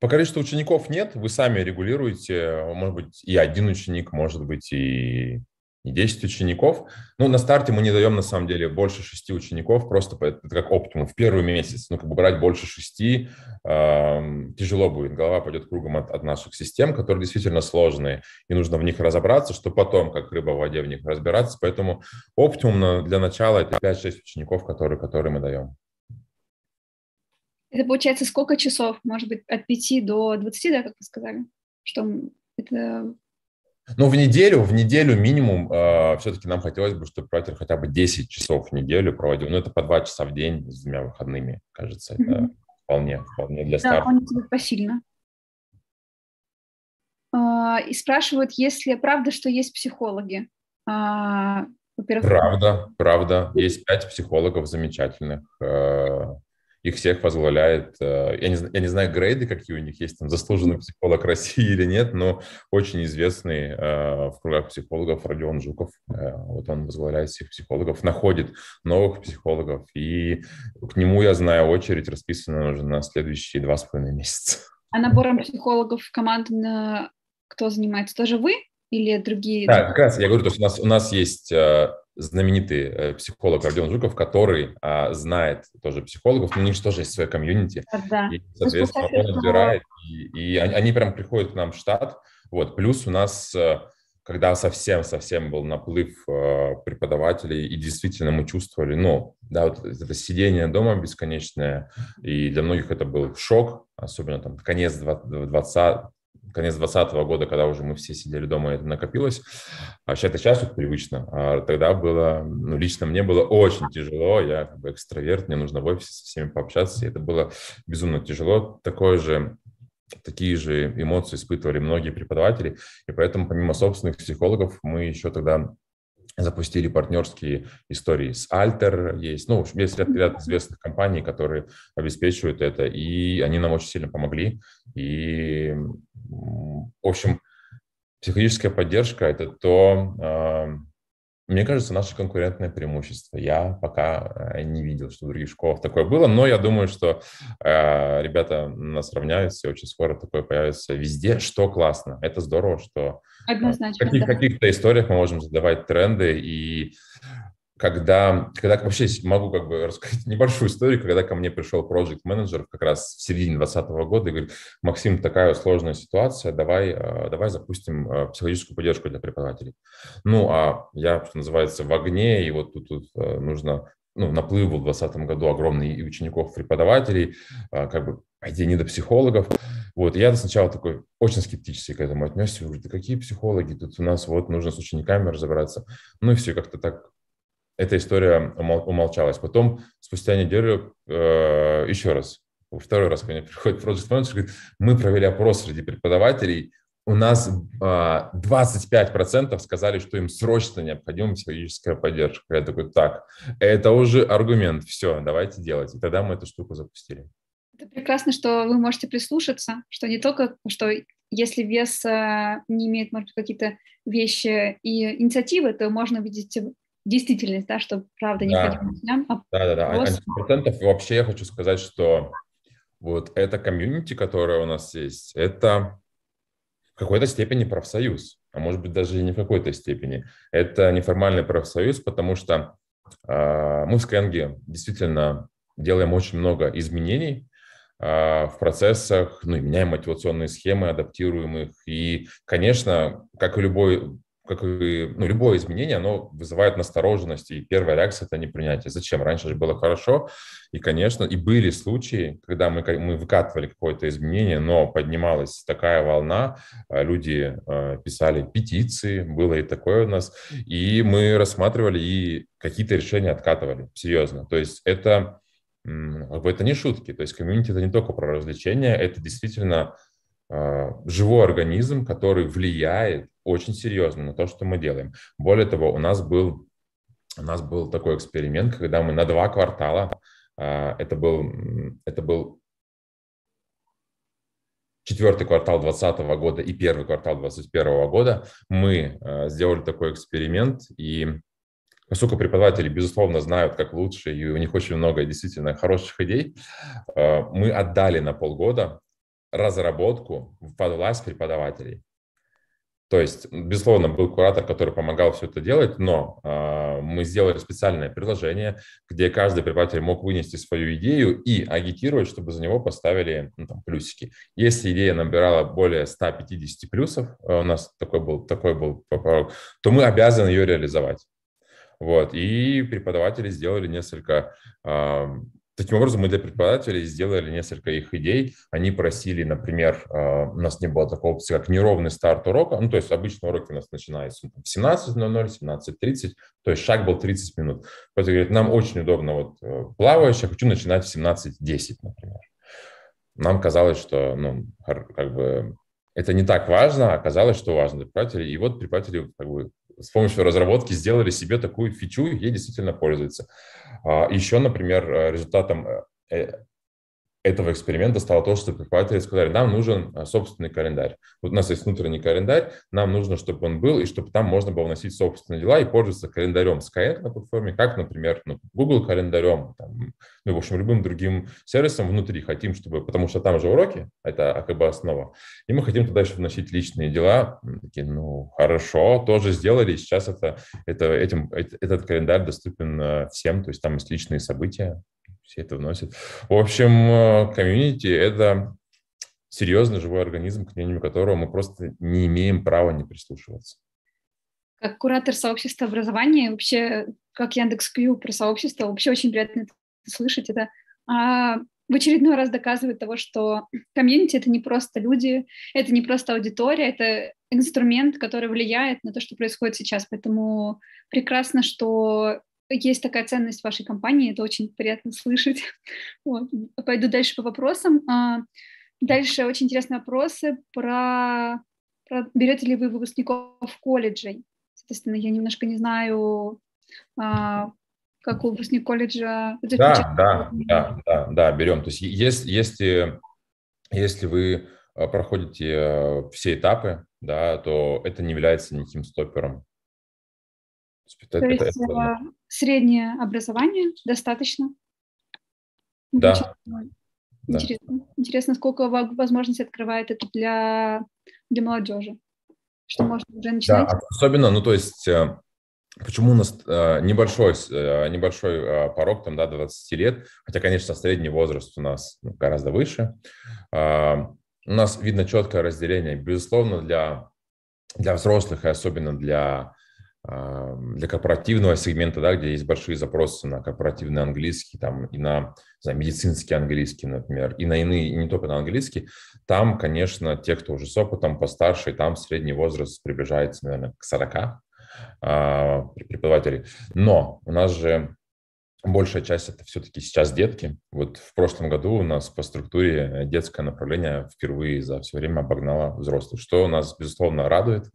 По количеству учеников нет, вы сами регулируете, может быть, и один ученик, может быть, и, и 10 учеников. Ну, на старте мы не даем, на самом деле, больше 6 учеников, просто это как оптимум, в первый месяц. Ну, как бы брать больше 6 э, эм, тяжело будет, голова пойдет кругом от, от наших систем, которые действительно сложные, и нужно в них разобраться, что потом, как рыба в воде, в них разбираться. Поэтому оптимум для начала это 5-6 учеников, которые, которые мы даем. Это получается сколько часов? Может быть, от 5 до 20, да, как вы сказали? Что это... Ну, в неделю, в неделю минимум, э, а, все-таки нам хотелось бы, чтобы преподаватель хотя бы 10 часов в неделю проводил. Ну, это по 2 часа в день с двумя выходными, кажется. Это mm-hmm. вполне, вполне для старта. Да, вполне себе посильно. А, и спрашивают, если правда, что есть психологи. А, во-первых... Правда, правда. Есть пять психологов замечательных. Э, их всех позволяет, э, я не, я не знаю грейды, какие у них есть, там заслуженный психолог России или нет, но очень известный э, в кругах психологов Родион Жуков, э, вот он возглавляет всех психологов, находит новых психологов, и к нему, я знаю, очередь расписана уже на следующие два с половиной месяца. А набором психологов в команду кто занимается, тоже вы или другие? Да, как раз я говорю, то есть у нас, у нас есть знаменитый э, психолог Родион Жуков, который а, знает тоже психологов, но у них же тоже есть свое комьюнити. Да. И, ну, соответственно, он отбирает, и, и они, они прям приходят к нам в штат. Вот. Плюс у нас, э, когда совсем-совсем был наплыв э, преподавателей, и действительно мы чувствовали, ну, да, вот это сидение дома бесконечное, и для многих это был шок, особенно там конец 20, 20 конец 2020 года, когда уже мы все сидели дома, это накопилось. А сейчас это сейчас привычно. А тогда было, ну, лично мне было очень тяжело. Я как бы экстраверт, мне нужно в офисе со всеми пообщаться. И это было безумно тяжело. Такое же такие же эмоции испытывали многие преподаватели, и поэтому помимо собственных психологов мы еще тогда запустили партнерские истории с Альтер, есть, ну, в общем, есть ряд, ряд известных компаний, которые обеспечивают это, и они нам очень сильно помогли, и в общем, психологическая поддержка – это то, эм, мне кажется, наше конкурентное преимущество. Я пока э, не видел, что в других школах такое было, но я думаю, что э, ребята нас равняются, и очень скоро такое появится везде, что классно. Это здорово, что э, в каких-то историях мы можем задавать тренды и когда, когда вообще могу как бы рассказать небольшую историю, когда ко мне пришел проект менеджер как раз в середине 2020 года и говорит, Максим, такая сложная ситуация, давай, а, давай запустим а, психологическую поддержку для преподавателей. Ну, а я, что называется, в огне, и вот тут, тут а, нужно ну, наплыв в 2020 году огромный и учеников, преподавателей, как бы, по не до психологов. Вот, я сначала такой очень скептически к этому отнесся, говорю, да какие психологи, тут у нас вот нужно с учениками разобраться. Ну и все, как-то так эта история умолчалась. Потом, спустя неделю, э, еще раз, второй раз ко мне приходит project manager, говорит, мы провели опрос среди преподавателей, у нас э, а, 25% сказали, что им срочно необходима психологическая поддержка. Я такой, так, это уже аргумент, все, давайте делать. И тогда мы эту штуку запустили. Это прекрасно, что вы можете прислушаться, что не только, что если вес э, не имеет, может быть, какие-то вещи и инициативы, то можно увидеть действительность, да, что правда не да. нам. А да, да, да. Просто... процентов вообще я хочу сказать, что вот это комьюнити, которое у нас есть, это в какой-то степени профсоюз, а может быть даже и не в какой-то степени. Это неформальный профсоюз, потому что э, мы в Скэнге действительно делаем очень много изменений э, в процессах, ну и меняем мотивационные схемы, адаптируем их. И, конечно, как и любой как и ну, любое изменение, оно вызывает настороженность, и первая реакция – это непринятие. Зачем? Раньше же было хорошо, и, конечно, и были случаи, когда мы, мы выкатывали какое-то изменение, но поднималась такая волна, а, люди а, писали петиции, было и такое у нас, и мы рассматривали и какие-то решения откатывали, серьезно. То есть это, это не шутки, то есть комьюнити – это не только про развлечения, это действительно а, живой организм, который влияет очень серьезно на то, что мы делаем. Более того, у нас был, у нас был такой эксперимент, когда мы на два квартала, а, это был, это был четвертый квартал 2020 года и первый квартал 2021 года, мы а, сделали такой эксперимент, и поскольку преподаватели, безусловно, знают, как лучше, и у них очень много действительно хороших идей, мы отдали на полгода разработку под власть преподавателей. То есть, безусловно, был куратор, который помогал все это делать, но э, мы сделали специальное приложение, где каждый преподаватель мог вынести свою идею и агитировать, чтобы за него поставили ну, там, плюсики. Если идея набирала более 150 плюсов, а у нас такой был, такой был порог, то мы обязаны ее реализовать. Вот. И преподаватели сделали несколько а, Таким образом, мы для преподавателей сделали несколько их идей. Они просили, например, а, у нас не было такого как неровный старт урока. Ну, то есть обычно уроки у нас начинаются в 17.00, 17.30, то есть шаг был 30 минут. Поэтому, говорит, нам очень удобно вот э, плаваешь, я хочу начинать в 17.10, например. Нам казалось, что, ну, как бы это не так важно, а оказалось, что важно для преподавателей. И вот преподаватели как бы с помощью разработки сделали себе такую фичу, и ей действительно пользуются. А, Еще, например, э, результатом э, э, этого эксперимента стало то, что преподаватели сказали, нам нужен э, собственный календарь. Вот у нас есть внутренний календарь, нам нужно, чтобы он был, и чтобы там можно было вносить собственные дела и пользоваться календарем Skyeng на платформе, как, например, ну, Google календарем, там, ну, в общем, любым другим сервисом внутри хотим, чтобы, потому что там же уроки, это как бы основа, и мы хотим туда еще вносить личные дела. Мы такие, ну, хорошо, тоже сделали, сейчас это, это, этим, этот календарь доступен э, всем, то есть там есть личные события, все это вносят. В общем, э, комьюнити – это серьезный живой организм, к мнению которого мы просто не имеем права не прислушиваться. Как куратор сообщества образования, вообще, как яндекс Яндекс.Кью про сообщество, вообще очень приятно это слышать. Это а, в очередной раз доказывает того, что комьюнити — это не просто люди, это не просто аудитория, это инструмент, который влияет на то, что происходит сейчас. Поэтому прекрасно, что есть такая ценность в вашей компании, это очень приятно слышать. Вот. Пойду дальше по вопросам. А, дальше очень интересные вопросы про, про берете ли вы выпускников колледжей. Соответственно, я немножко не знаю, а, как у выпускник колледжа... Да, да, да, да, да, берем. То есть есть если, э, если вы э, проходите э, все этапы, да, то это не является никаким стопером. То есть это... среднее образование достаточно? Да. Интересно. Да. Интересно, сколько возможностей открывает это для, для молодежи, что можно уже начинать. Да, особенно, ну то есть э, Почему у нас э, небольшой, э, небольшой э, порог, там, да, 20 лет, хотя, конечно, средний возраст у нас ну, гораздо выше. Э, у нас видно четкое разделение. Безусловно, для, для взрослых и особенно для Эм, для корпоративного сегмента, да, где есть большие запросы на корпоративный английский, там и на, на медицинский английский, например, и на иные, и не только на английский, там, конечно, те, кто уже с опытом постарше, там средний возраст приближается, наверное, к 40 а, преподавателей. Но у нас же большая часть это все-таки сейчас детки. Вот в прошлом году у нас по структуре детское направление впервые за все время обогнало взрослых, что у нас, безусловно, радует.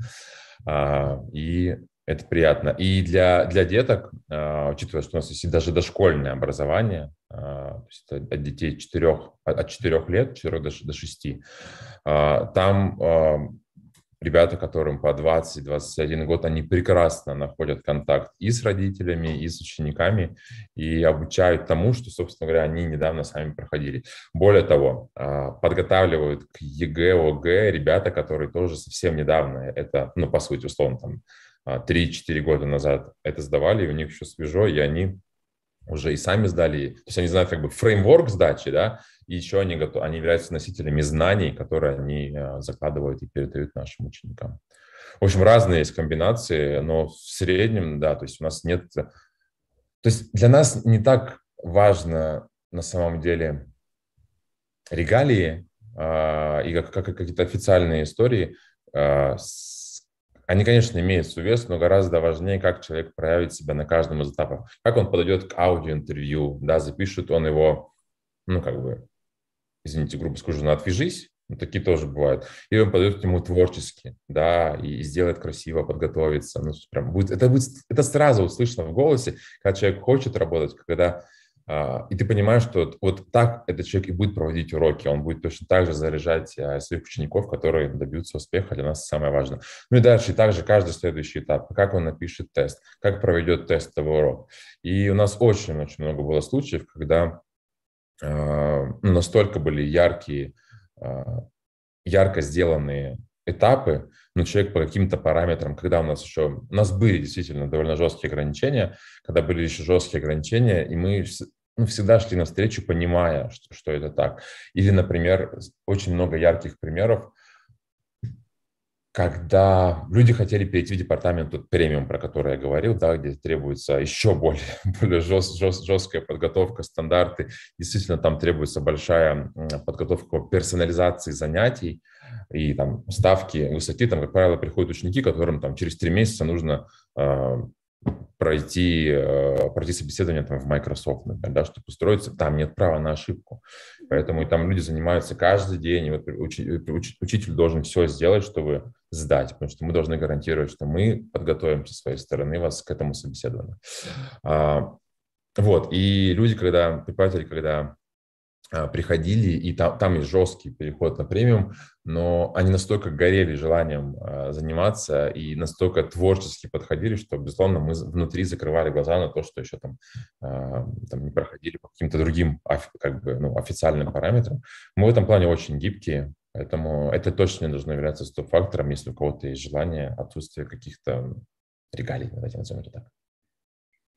А, и это приятно. И для, для деток, а, учитывая, что у нас есть даже дошкольное образование, а, то есть от детей 4, от 4 лет, 4 до, до 6, а, там ребята, которым по 20-21 год, они прекрасно находят контакт и с родителями, и с учениками, и обучают тому, что, собственно говоря, они недавно сами проходили. Более того, подготавливают к ЕГЭ, ОГЭ ребята, которые тоже совсем недавно, это, ну, по сути, условно, там, 3-4 а, года назад это сдавали, и у них еще свежо, и они уже и сами сдали, то есть они знают как бы фреймворк сдачи, да, и еще они, готов, они являются носителями знаний, которые они э, закладывают и передают нашим ученикам. В общем, разные есть комбинации, но в среднем, да, то есть у нас нет... То есть для нас не так важно на самом деле регалии э, и как, как, какие-то официальные истории, э, с они, конечно, имеют свой вес, но гораздо важнее, как человек проявит себя на каждом из этапов. Как он подойдет к аудиоинтервью, да, запишет он его, ну, как бы, извините, грубо скажу, на «Ну, «отвяжись», ну, такие тоже бывают. И он подойдет к нему творчески, да, и, и сделает красиво, подготовится. Ну, прям будет, это будет, это сразу услышно в голосе, когда человек хочет работать, когда а, и ты понимаешь, что вот так этот человек и будет проводить уроки, он будет точно так же заряжать а, своих учеников, которые добьются успеха, для нас самое важное. Ну и дальше, и также каждый следующий этап, как он напишет тест, как проведет тестовый урок. И у нас очень-очень много было случаев, когда а, настолько были яркие, ярко сделанные этапы, но человек по каким-то параметрам, когда у нас еще, у нас были действительно довольно жесткие ограничения, когда были еще жесткие ограничения, и мы ну, всегда шли навстречу, понимая, что, что это так. Или, например, очень много ярких примеров, когда люди хотели перейти в департамент тут премиум, про который я говорил, да, где требуется еще более, более жест, жест, жесткая подготовка, стандарты. Действительно, там требуется большая подготовка персонализации занятий и там ставки высоты, там, как правило, приходят ученики, которым там через три месяца нужно э, пройти, э, пройти собеседование там в Microsoft, например, да, чтобы устроиться, там нет права на ошибку. Поэтому и там люди занимаются каждый день, и вот уч, учитель должен все сделать, чтобы сдать, потому что мы должны гарантировать, что мы подготовим со своей стороны вас к этому собеседованию. А, вот, и люди, когда, преподаватели, когда а, приходили, и там, там есть жесткий переход на премиум, но они настолько горели желанием а, заниматься и настолько творчески подходили, что, безусловно, мы внутри закрывали глаза на то, что еще там, а, там не проходили по каким-то другим как бы, ну, официальным параметрам. Мы в этом плане очень гибкие, поэтому это точно не должно являться стоп-фактором, если у кого-то есть желание отсутствие каких-то регалий, давайте назовем это так.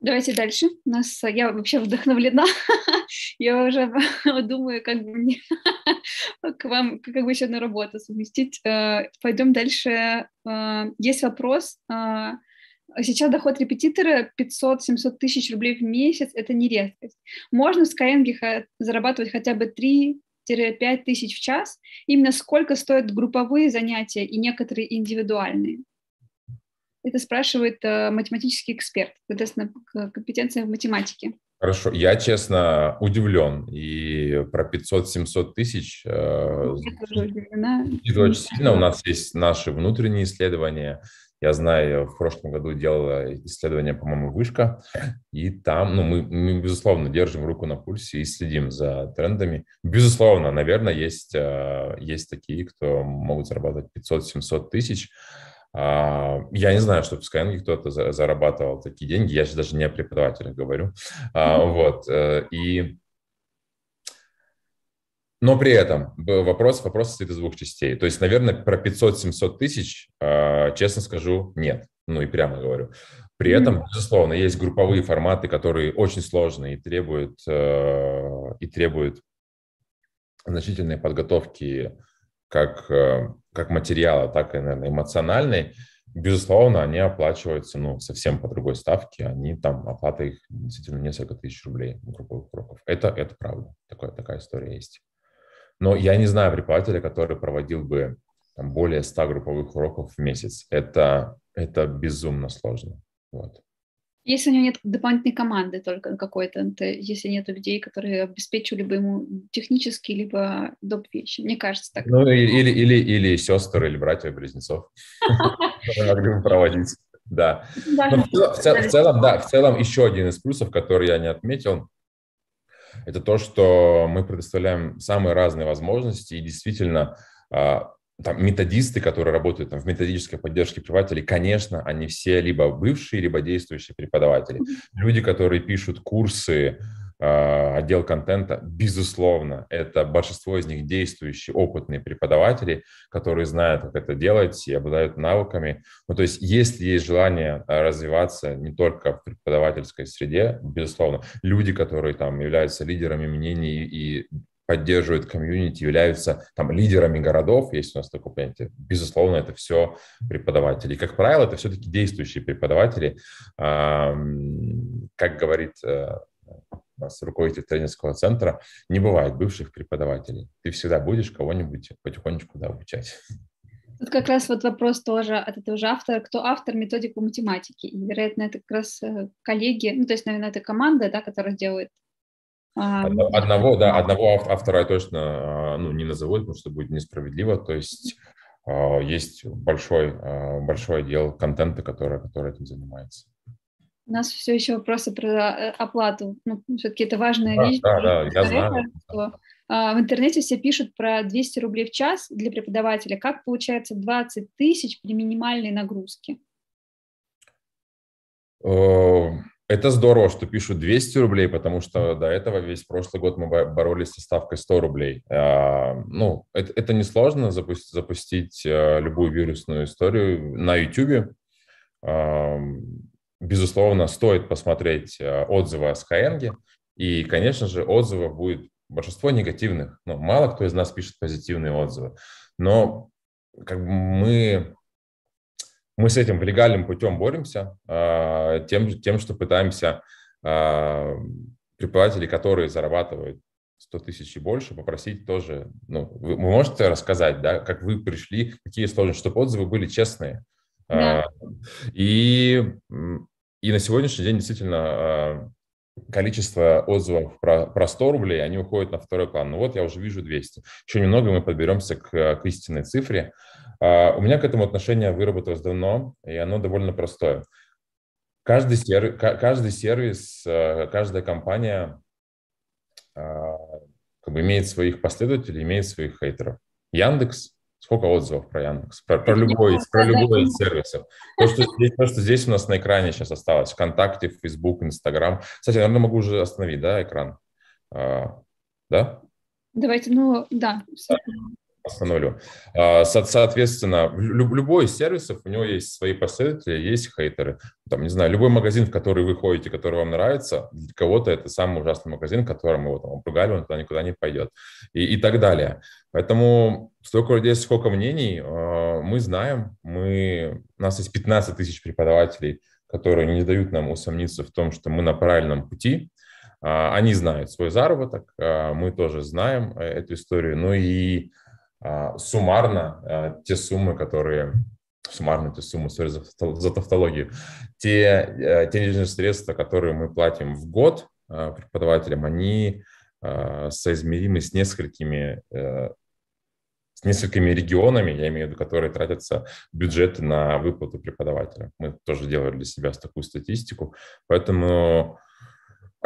Давайте дальше. У нас э, я вообще вдохновлена я уже думаю, как бы мне к вам, как бы еще одну работу совместить. Э, Пойдем дальше. Э, есть вопрос. Э, сейчас доход репетитора 500-700 тысяч рублей в месяц, это не редкость. Можно в Skyeng зарабатывать хотя бы 3 5 тысяч в час. Именно сколько стоят групповые занятия и некоторые индивидуальные? Это спрашивает математический эксперт, соответственно, компетенция в математике. Хорошо, я, честно, удивлен. И про 500-700 тысяч... Э, ну, это очень сильно. У нас есть наши внутренние исследования. Я знаю, в прошлом году делала исследование, по-моему, «Вышка», и там, ну, мы, мы, безусловно, держим руку на пульсе и следим за трендами. Безусловно, наверное, есть, э, есть такие, кто могут зарабатывать 500-700 тысяч. А, я не знаю, что в Skyeng кто-то зарабатывал такие деньги. Я сейчас даже не о преподавателях говорю. А, вот. Э, и... Но при этом вопрос, вопрос состоит из двух частей. То есть, наверное, про 500-700 тысяч, а, честно скажу, нет. Ну и прямо говорю. При этом, безусловно, есть групповые форматы, которые очень сложные и требуют, э, и требуют значительной подготовки как, э, как материала, так и, наверное, эмоциональной, безусловно, они оплачиваются ну, совсем по другой ставке. Они там, оплата их действительно несколько тысяч рублей групповых уроков. Это, это правда. такое такая история есть. Но я не знаю преподавателя, который проводил бы там, более 100 групповых уроков в месяц. Это, это безумно сложно. Вот. Если у него нет дополнительной команды только какой-то, то, если нет людей, которые обеспечивали бы ему технически либо доп. вещи. Мне кажется так. Ну, или, или, или, сестры или братья близнецов проводить. Да. Ну, в целом, да, в целом еще один из плюсов, который я не отметил, это то, что мы предоставляем самые разные возможности, и действительно а, там, методисты, которые работают там, в методической поддержке преподавателей, конечно, они все либо бывшие, либо действующие преподаватели. Люди, которые пишут курсы, а, отдел контента, безусловно, это большинство из них действующие, опытные преподаватели, которые знают, как это делать и обладают навыками. Ну, то есть, если есть желание а, развиваться не только в преподавательской среде, безусловно, люди, которые там являются лидерами мнений и поддерживают комьюнити, являются там лидерами городов, есть у нас такое понятие. Безусловно, это все преподаватели. И, как правило, это все-таки действующие преподаватели. Как говорит э, у нас руководитель тренерского центра, не бывает бывших преподавателей. Ты всегда будешь кого-нибудь потихонечку да, обучать. Тут как раз вот вопрос тоже от этого же автора, кто автор методик по математике. И, вероятно, это как раз э, коллеги, ну, то есть, наверное, это команда, да, которая делает а. Одного, да, одного автора я точно а, ну, не назову, потому что будет несправедливо. То есть а, есть большой, большой отдел контента, который, который этим занимается. У нас все еще вопросы про э, оплату. Ну, все-таки это важная да, вещь. Да, да, я знаю. Что, а, в интернете все пишут про 200 рублей в час для преподавателя. Как получается 20 тысяч при минимальной нагрузке? Э, это здорово, что пишут 200 рублей, потому что до этого весь прошлый год мы боролись со ставкой 100 рублей. А, ну, это, это несложно запустить, запустить э, любую вирусную историю на YouTube. А, безусловно, стоит посмотреть э, отзывы о Skyeng. И, конечно же, отзывов будет большинство негативных. Ну, мало кто из нас пишет позитивные отзывы. Но как бы мы мы с этим легальным путем боремся, а, тем, тем что пытаемся а, преподавателей, которые зарабатывают 100 тысяч и больше, попросить тоже, ну, вы, можете рассказать, да, как вы пришли, какие сложности, чтобы отзывы были честные. А, да. И, и на сегодняшний день действительно количество отзывов про, про 100 рублей, они уходят на второй план. Ну вот я уже вижу 200. Еще немного мы подберемся к, к истинной цифре. А, у меня к этому отношение выработалось давно, и оно довольно простое. Каждый, сервис, каждый сервис, э, каждая компания а, как бы имеет своих последователей, имеет своих хейтеров. Яндекс, сколько отзывов про Яндекс, про, про любой, про любой из сервисов. То что, здесь, то, что здесь у нас на экране сейчас осталось, ВКонтакте, Facebook, Инстаграм. Кстати, я, наверное, могу уже остановить, да, экран? А, да? Давайте, ну, да остановлю. А, соответственно, любой из сервисов, у него есть свои последователи, есть хейтеры. Там, не знаю, любой магазин, в который вы ходите, который вам нравится, для кого-то это самый ужасный магазин, которым его там обругали, он туда никуда не пойдет. И, и так далее. Поэтому столько людей, сколько мнений, а, мы знаем, мы, у нас есть 15 тысяч преподавателей, которые не дают нам усомниться в том, что мы на правильном пути, а, они знают свой заработок, мы тоже знаем э, эту историю, но ну и а, суммарно а, те суммы, которые суммарно те суммы, sorry за тавтологию, те, э, те денежные средства, которые мы платим в год а, преподавателям, они соизмеримы с несколькими э, с несколькими регионами, я имею в виду, которые тратятся бюджеты на выплату преподавателя. Мы тоже делали для себя такую статистику. Поэтому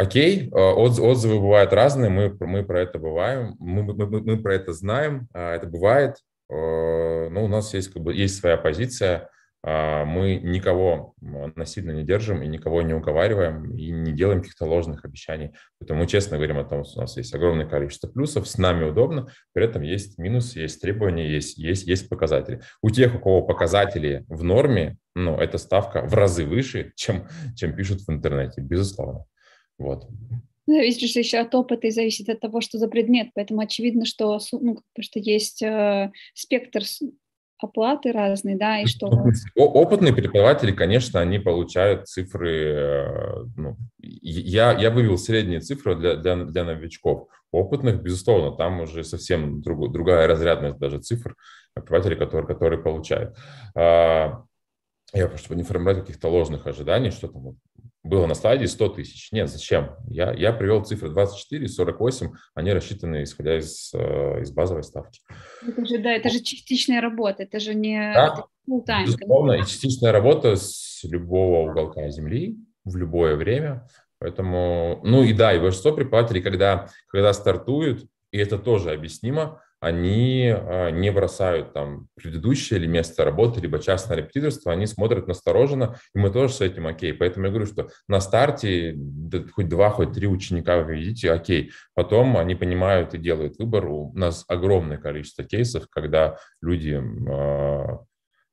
Окей, э, отз, отзывы бывают разные, мы, мы про это бываем, мы, мы, мы про это знаем, а, это бывает, э, но у нас есть, как бы, есть своя позиция, а, мы никого насильно не держим и никого не уговариваем и не делаем каких-то ложных обещаний. Поэтому мы честно говорим о том, что у нас есть огромное количество плюсов, с нами удобно, при этом есть минусы, есть требования, есть, есть, есть показатели. У тех, у кого показатели в норме, ну, эта ставка в разы выше, чем, чем пишут в интернете, безусловно. Вот. Зависит же еще от опыта и зависит от того, что за предмет. Поэтому очевидно, что, ну, что есть э, спектр оплаты разный, да, и что... Ну, опытные преподаватели, конечно, они получают цифры... Э, ну, я, я вывел средние цифры для, для, для новичков. Опытных, безусловно, там уже совсем друг, другая разрядность даже цифр преподавателей, которые, которые получают. А, я, чтобы не формировать каких-то ложных ожиданий, что там было на слайде 100 тысяч. Нет, зачем? Я, я привел цифры 24 и 48, они рассчитаны исходя из, э, из базовой ставки. Это же, да, это же частичная работа, это же не да, full-time. Безусловно, и частичная работа с любого уголка земли в любое время. Поэтому, ну и да, и большинство преподавателей, когда, когда стартуют, и это тоже объяснимо, они а, не бросают там предыдущее или место работы, либо частное репетиторство, они смотрят настороженно, и мы тоже с этим окей. Поэтому я говорю, что на старте хоть два, хоть три ученика вы видите, окей. Потом они понимают и делают выбор. У нас огромное количество кейсов, когда люди а,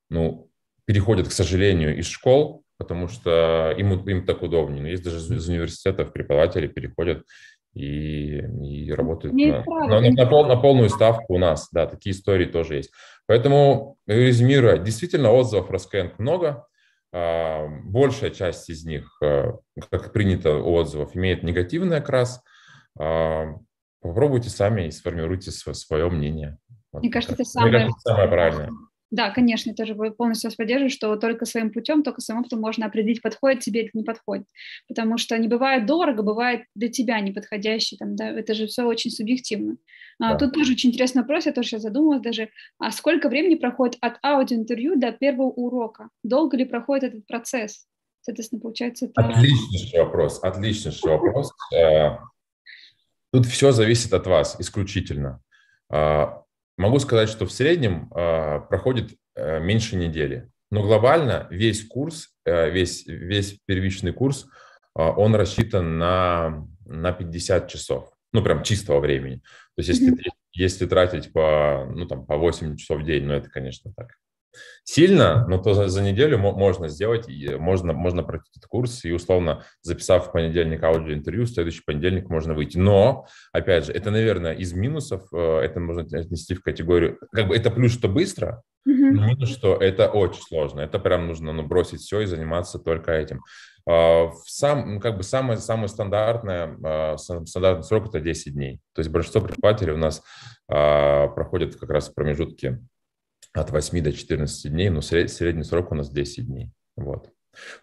ну, переходят, к сожалению, из школ, потому что им, им так удобнее. Но есть даже из университетов преподаватели переходят и, и работают Нет, на, на, на, пол, на полную ставку у нас. Да, такие истории тоже есть. Поэтому, резюмируя, действительно отзывов Раскэнк много. А, большая часть из них, э, как принято отзывов, имеет негативный окрас. А, попробуйте сами и сформируйте свое, свое мнение. Вот Мне кажется, это самое, самое правильное. Да, конечно, я тоже полностью вас поддерживаю, что только своим путем, только своим опытом можно определить, подходит тебе или не подходит. Потому что не бывает дорого, бывает для тебя неподходящий. Там, да, это же все очень субъективно. А, да. А, тут тоже очень интересный вопрос, я тоже сейчас задумалась даже. А сколько времени проходит от аудиоинтервью до первого урока? Долго ли проходит этот процесс? Соответственно, получается, это... Отличнейший вопрос, отличнейший вопрос. Э, тут все зависит от вас исключительно а, Могу сказать, что в среднем э, проходит э, меньше недели. Но глобально весь курс, э, весь, весь первичный курс, э, он рассчитан на, на 50 часов, ну, прям чистого времени. То есть если, mm-hmm. если тратить по, ну, там, по 8 часов в день, ну, это, конечно, так сильно, но то за неделю можно сделать, можно, можно пройти этот курс, и условно записав в понедельник аудиоинтервью, в следующий понедельник можно выйти. Но, опять же, это, наверное, из минусов, э, это можно отнести в категорию, как бы это плюс, что быстро, но минус, что это очень сложно, это прям нужно ну, бросить все и заниматься только этим. А, сам, ну, как бы самое, самое стандартное, а, стандартный срок – это 10 дней. То есть большинство преподавателей у нас а, проходят как раз промежутки от 8 до 14 дней, но средний срок у нас 10 дней. Вот.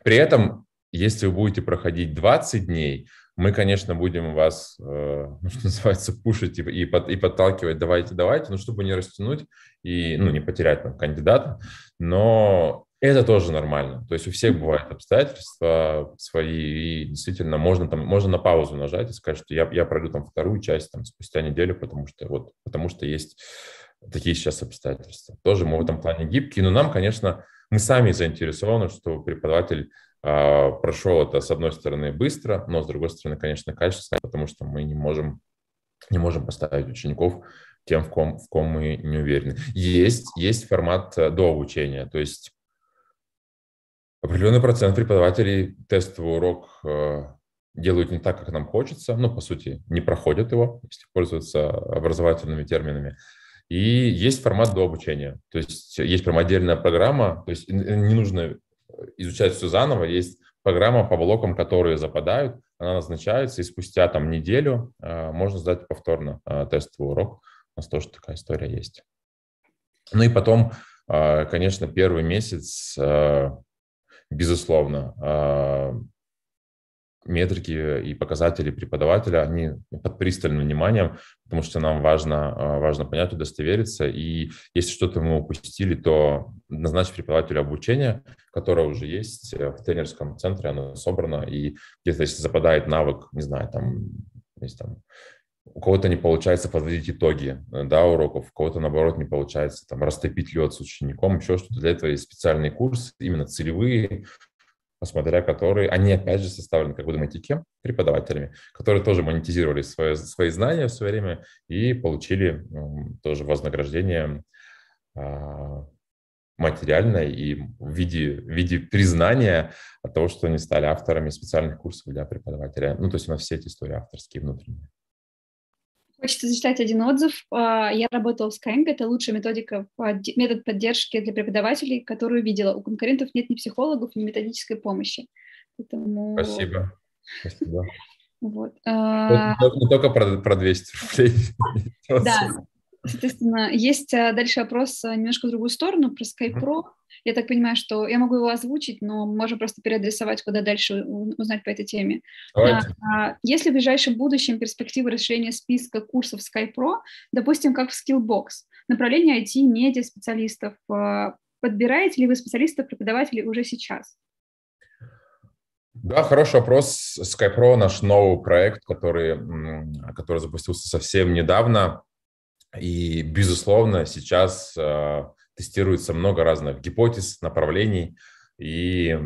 При этом, если вы будете проходить 20 дней, мы, конечно, будем вас, э, ну, что называется, пушить и, и, под, и подталкивать, давайте, давайте, ну, чтобы не растянуть и, ну, не потерять там кандидата, но это тоже нормально. То есть у всех бывают обстоятельства свои, и действительно можно там, можно на паузу нажать и сказать, что я, я пройду там вторую часть там спустя неделю, потому что вот, потому что есть такие сейчас обстоятельства. Тоже мы в этом плане гибкие, но нам, конечно, мы сами заинтересованы, что преподаватель э, прошел это, с одной стороны, быстро, но, с другой стороны, конечно, качественно, потому что мы не можем, не можем поставить учеников тем, в ком, в ком мы не уверены. Есть, есть формат э, до обучения, то есть определенный процент преподавателей тестовый урок э, делают не так, как нам хочется, но ну, по сути, не проходят его, если пользоваться образовательными терминами. И есть формат до обучения. То есть есть прям отдельная программа, то есть не нужно э, изучать все заново, есть программа по блокам, которые западают, она назначается, и спустя там неделю э, можно сдать повторно э, тестовый урок. У нас тоже такая история есть. Ну и потом, э, конечно, первый месяц, э, безусловно, э, метрики и показатели преподавателя, они под пристальным вниманием, потому что нам важно, э, важно понять, удостовериться. И если что-то мы упустили, то назначить преподавателя обучение, которое уже есть э, в тренерском центре, оно собрано, и где-то если западает навык, не знаю, там, есть там у кого-то не получается подводить итоги э, да, уроков, у кого-то, наоборот, не получается там, растопить лед с учеником, еще что-то. Для этого есть специальные курсы, именно целевые, смотря которые, они опять же составлены, как вы думаете, кем? Преподавателями, которые тоже монетизировали свое, свои знания в свое время и получили ну, тоже вознаграждение а, материальное и в виде, в виде признания от того, что они стали авторами специальных курсов для преподавателя. Ну, то есть у нас все эти истории авторские внутренние. Хочется зачитать один отзыв. А, я работала в Skyeng, это лучшая методика, метод поддержки для преподавателей, которую видела. У конкурентов нет ни психологов, ни методической помощи. Поэтому... Спасибо. Спасибо. Вот. А не только про, про 200 рублей. Да, Соответственно, есть э, дальше вопрос э, немножко в другую сторону про SkyPro. mm Я так понимаю, что я могу его озвучить, но можем просто переадресовать, куда дальше узнать по этой теме. Давайте. А, а если в ближайшем будущем перспективы расширения списка курсов SkyPro, допустим, как в Skillbox, направление IT, медиа, специалистов, э, подбираете ли вы специалистов, преподавателей уже сейчас? Да, хороший вопрос. SkyPro — наш новый проект, который, который запустился совсем недавно. И, безусловно, сейчас э, тестируется много разных гипотез, направлений, и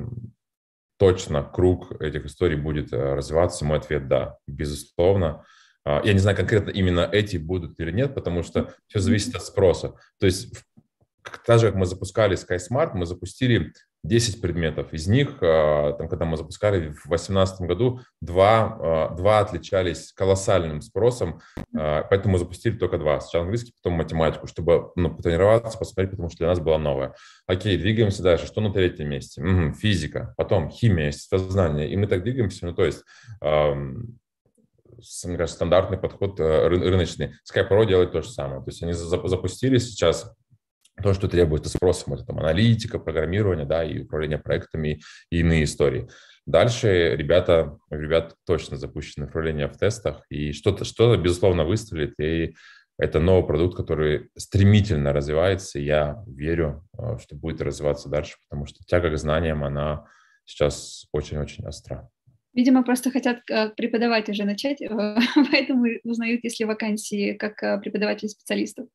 точно круг этих историй будет э, развиваться. Мой ответ – да, безусловно. А, я не знаю, конкретно именно эти будут или нет, потому что все зависит от спроса. То есть так же, как мы запускали SkySmart, мы запустили 10 предметов. Из них, а, там, когда мы запускали в 2018 году, два, а, два отличались колоссальным спросом, а, поэтому мы запустили только два. Сначала английский, потом математику, чтобы ну, потренироваться, посмотреть, потому что для нас было новое. Окей, двигаемся дальше. Что на третьем месте? Угу, физика, потом химия, сознание, И мы так двигаемся, ну то есть мне кажется, стандартный подход э, рыночный. Skype Pro делает то же самое. То есть они запустили сейчас то, что требуется спросом, это там аналитика, программирование, да, и управление проектами и иные истории. Дальше ребята, ребят точно запущено направление в тестах, и что-то, что безусловно, выстрелит, и это новый продукт, который стремительно развивается, и я верю, э, что будет развиваться дальше, потому что тяга к знаниям, она сейчас очень-очень остра. Видимо, просто хотят э, преподавать уже начать, поэтому узнают, если вакансии как э, преподаватель специалистов.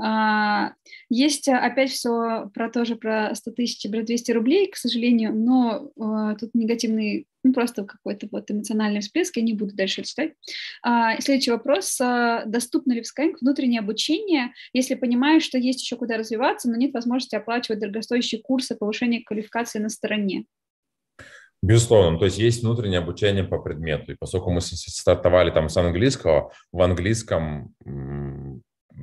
А, есть э, опять все про тоже про 100 тысяч, про 200 рублей, к сожалению, но тут негативный, ну, просто какой-то вот эмоциональный всплеск, я не буду дальше читать. А, следующий вопрос. Доступно ли в Skyeng внутреннее обучение, если понимаешь, что есть еще куда развиваться, но нет возможности оплачивать дорогостоящие курсы повышения квалификации на стороне? Безусловно, то есть есть внутреннее обучение по предмету, и поскольку мы стартовали там с английского, в английском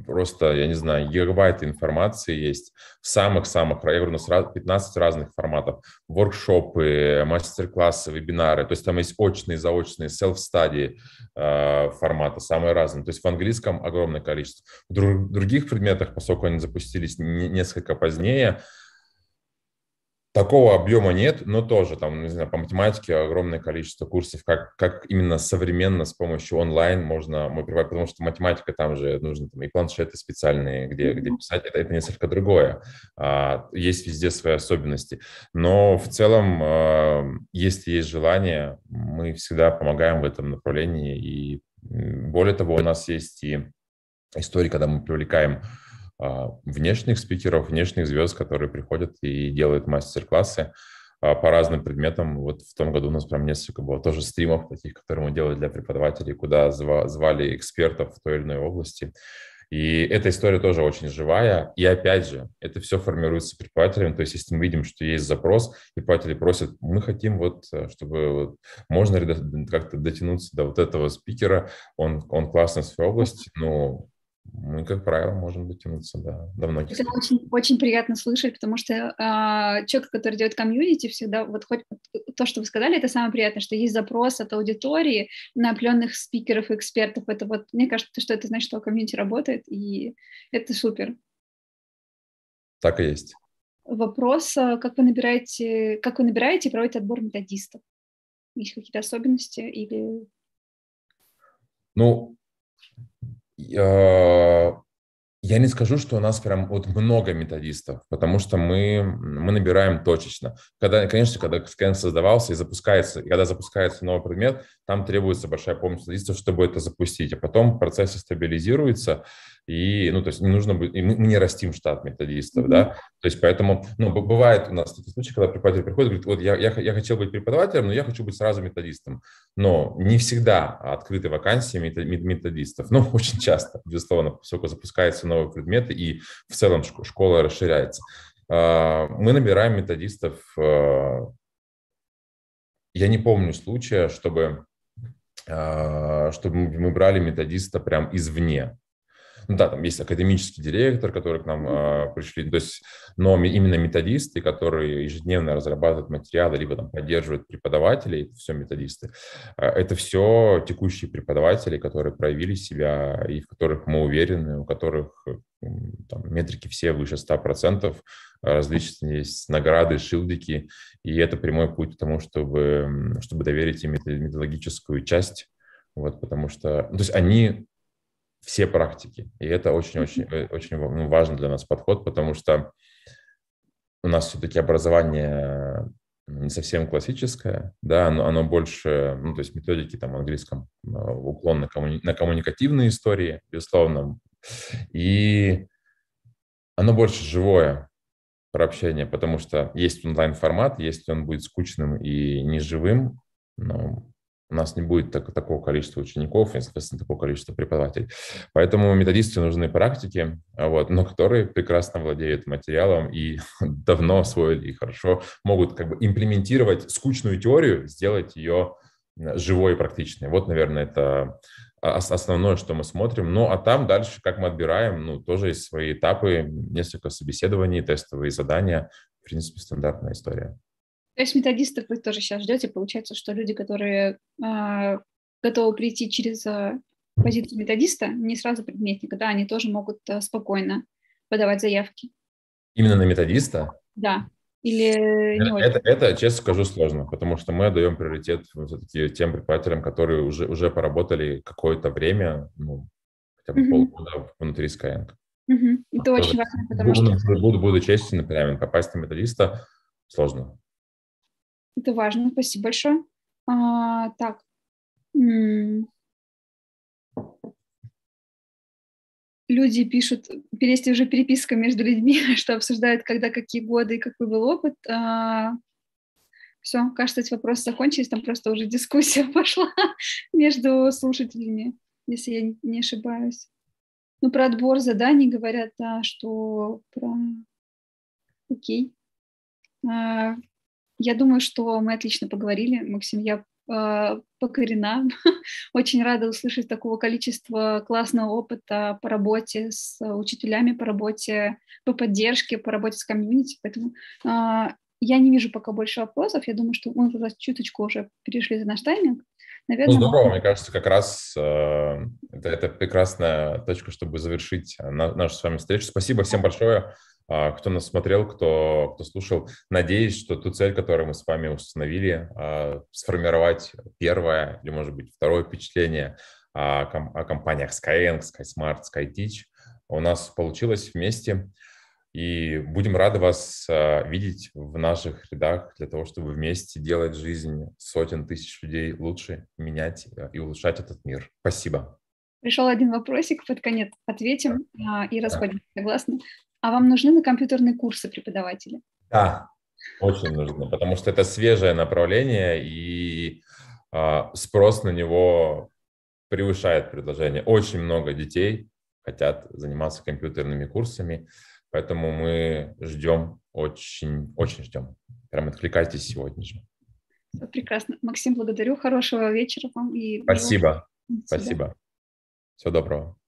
просто, я не знаю, гигабайт информации есть в самых-самых, я говорю, у нас 15 разных форматов, воркшопы, мастер-классы, вебинары, то есть там есть очные, заочные, self-study э, формата. самые разные, то есть в английском огромное количество. В других предметах, поскольку они запустились несколько позднее, Такого объема нет, но тоже там, не знаю, по математике огромное количество курсов, как, как именно современно с помощью онлайн можно мобилизовать, потому что математика там же нужно там, и планшеты специальные, где, где писать, это, это несколько другое. А, есть везде свои особенности. Но в целом, а, если есть желание, мы всегда помогаем в этом направлении. И более того, у нас есть и истории, когда мы привлекаем а, внешних спикеров, внешних звезд, которые приходят и делают мастер-классы а, по разным предметам. Вот в том году у нас прям несколько было тоже стримов таких, которые мы делали для преподавателей, куда звали экспертов в той или иной области. И эта история тоже очень живая. И опять же, это все формируется преподавателями. То есть, если мы видим, что есть запрос, преподаватели просят, мы хотим вот, э, чтобы вот, можно как-то дотянуться до вот этого спикера, он, он классный в своей области, но мы, ну как правило, можем дотянуться до, до многих. Это очень, очень приятно слышать, потому что э, человек, который делает комьюнити, всегда, вот хоть то, что вы сказали, это самое приятное, что есть запрос от аудитории на определенных спикеров экспертов. Это вот, мне кажется, что это значит, что комьюнити работает, и это супер. Так и есть. Вопрос, а, как вы набираете, как вы набираете и проводите отбор методистов? Есть какие-то особенности или... Ну, э, я не скажу, что у нас прям вот много методистов, потому что мы, мы набираем точечно. Когда, конечно, когда скан создавался и запускается, когда запускается новый предмет, там требуется большая помощь методистов, чтобы это запустить. А потом процесс стабилизируется и, ну, то есть не нужно быть, и мы, мы не растим штат методистов, mm-hmm. да. То есть поэтому, ну, бывает у нас такие случаи, когда преподаватель приходит и говорит, вот я, я, я хотел быть преподавателем, но я хочу быть сразу методистом. Но не всегда открыты вакансии методистов, ну очень часто, безусловно, поскольку запускается новые предметы, и в целом школа расширяется. А, мы набираем методистов. А, я не помню случая, чтобы а, чтобы мы брали методиста прям извне ну да, там есть академический директор, который к нам э, пришли, то есть, но именно методисты, которые ежедневно разрабатывают материалы, либо там поддерживают преподавателей, это все методисты, а, это все текущие преподаватели, которые проявили себя и в которых мы уверены, у которых там, метрики все выше 100%, а, различные есть награды, шилдики, и это прямой путь к тому, чтобы, чтобы доверить им методологическую часть, вот, потому что, ну, то есть они все практики. И это очень-очень э, очень ну, важный для нас подход, потому что у нас все-таки образование э, не совсем классическое, да, но оно больше, ну, то есть методики там в английском, э, уклон на, коммуни, на коммуникативные истории, безусловно, и оно больше живое про общение, потому что есть онлайн-формат, если он будет скучным и неживым, ну, у нас не будет так, такого количества учеников и, соответственно, такого количества преподавателей. Поэтому методисты нужны практики, а вот, но которые прекрасно владеют материалом и давно освоили и хорошо могут как бы имплементировать скучную теорию, сделать ее э, живой и практичной. Вот, наверное, это основное, что мы смотрим. Ну, а там дальше, как мы отбираем, ну, тоже есть свои этапы, несколько собеседований, тестовые задания. В принципе, стандартная история. То есть методистов вы тоже сейчас ждете. Получается, что люди, которые э, готовы прийти через э, позицию методиста, не сразу предметника, да, они тоже могут э, спокойно подавать заявки. Именно на методиста? Да. Или это, это, это, честно скажу, сложно, потому что мы даем приоритет все-таки тем преподавателям, которые уже, уже поработали какое-то время, ну, хотя бы mm-hmm. полгода внутри Skyeng. Mm-hmm. Это а очень важно, потому буду, что... Буду, буду честен, прямо попасть на методиста сложно. Это важно, спасибо большое. А, так. Люди пишут, есть уже переписка между людьми, что обсуждают, когда какие годы и какой был опыт. А, все, кажется, эти вопросы закончились, там просто уже дискуссия пошла между слушателями, если я не ошибаюсь. Ну, про отбор заданий говорят, а, что про... Окей. А, я думаю, что мы отлично поговорили. Максим, я э, покорена. Очень рада услышать такого количества классного опыта по работе с учителями, по работе, по поддержке, по работе с комьюнити. Поэтому э, я не вижу пока больше вопросов. Я думаю, что мы уже чуточку уже перешли за наш тайминг. Наверное, ну, здорово, мы... мне кажется, как раз э, это, это прекрасная точка, чтобы завершить на, нашу с вами встречу. Спасибо всем большое а, кто нас смотрел, кто, кто слушал. Надеюсь, что ту цель, которую мы с вами установили, а, сформировать первое или, может быть, второе впечатление о, компаниях Skyeng, SkySmart, SkyTeach у нас получилось вместе. И будем рады вас а, видеть в наших рядах для того, чтобы вместе делать жизнь сотен тысяч людей лучше, менять и улучшать этот мир. Спасибо. Пришел один вопросик под конец. Ответим да. и расходимся. Да. Согласны? А вам нужны на компьютерные курсы преподаватели? Да, очень нужны, потому что это свежее направление, и э, спрос на него превышает предложение. Очень много детей хотят заниматься компьютерными курсами, поэтому мы ждем, очень, очень ждем. Прям откликайтесь сегодня же. Прекрасно. Максим, благодарю. Хорошего вечера вам. И Спасибо. Спасибо. Всего доброго.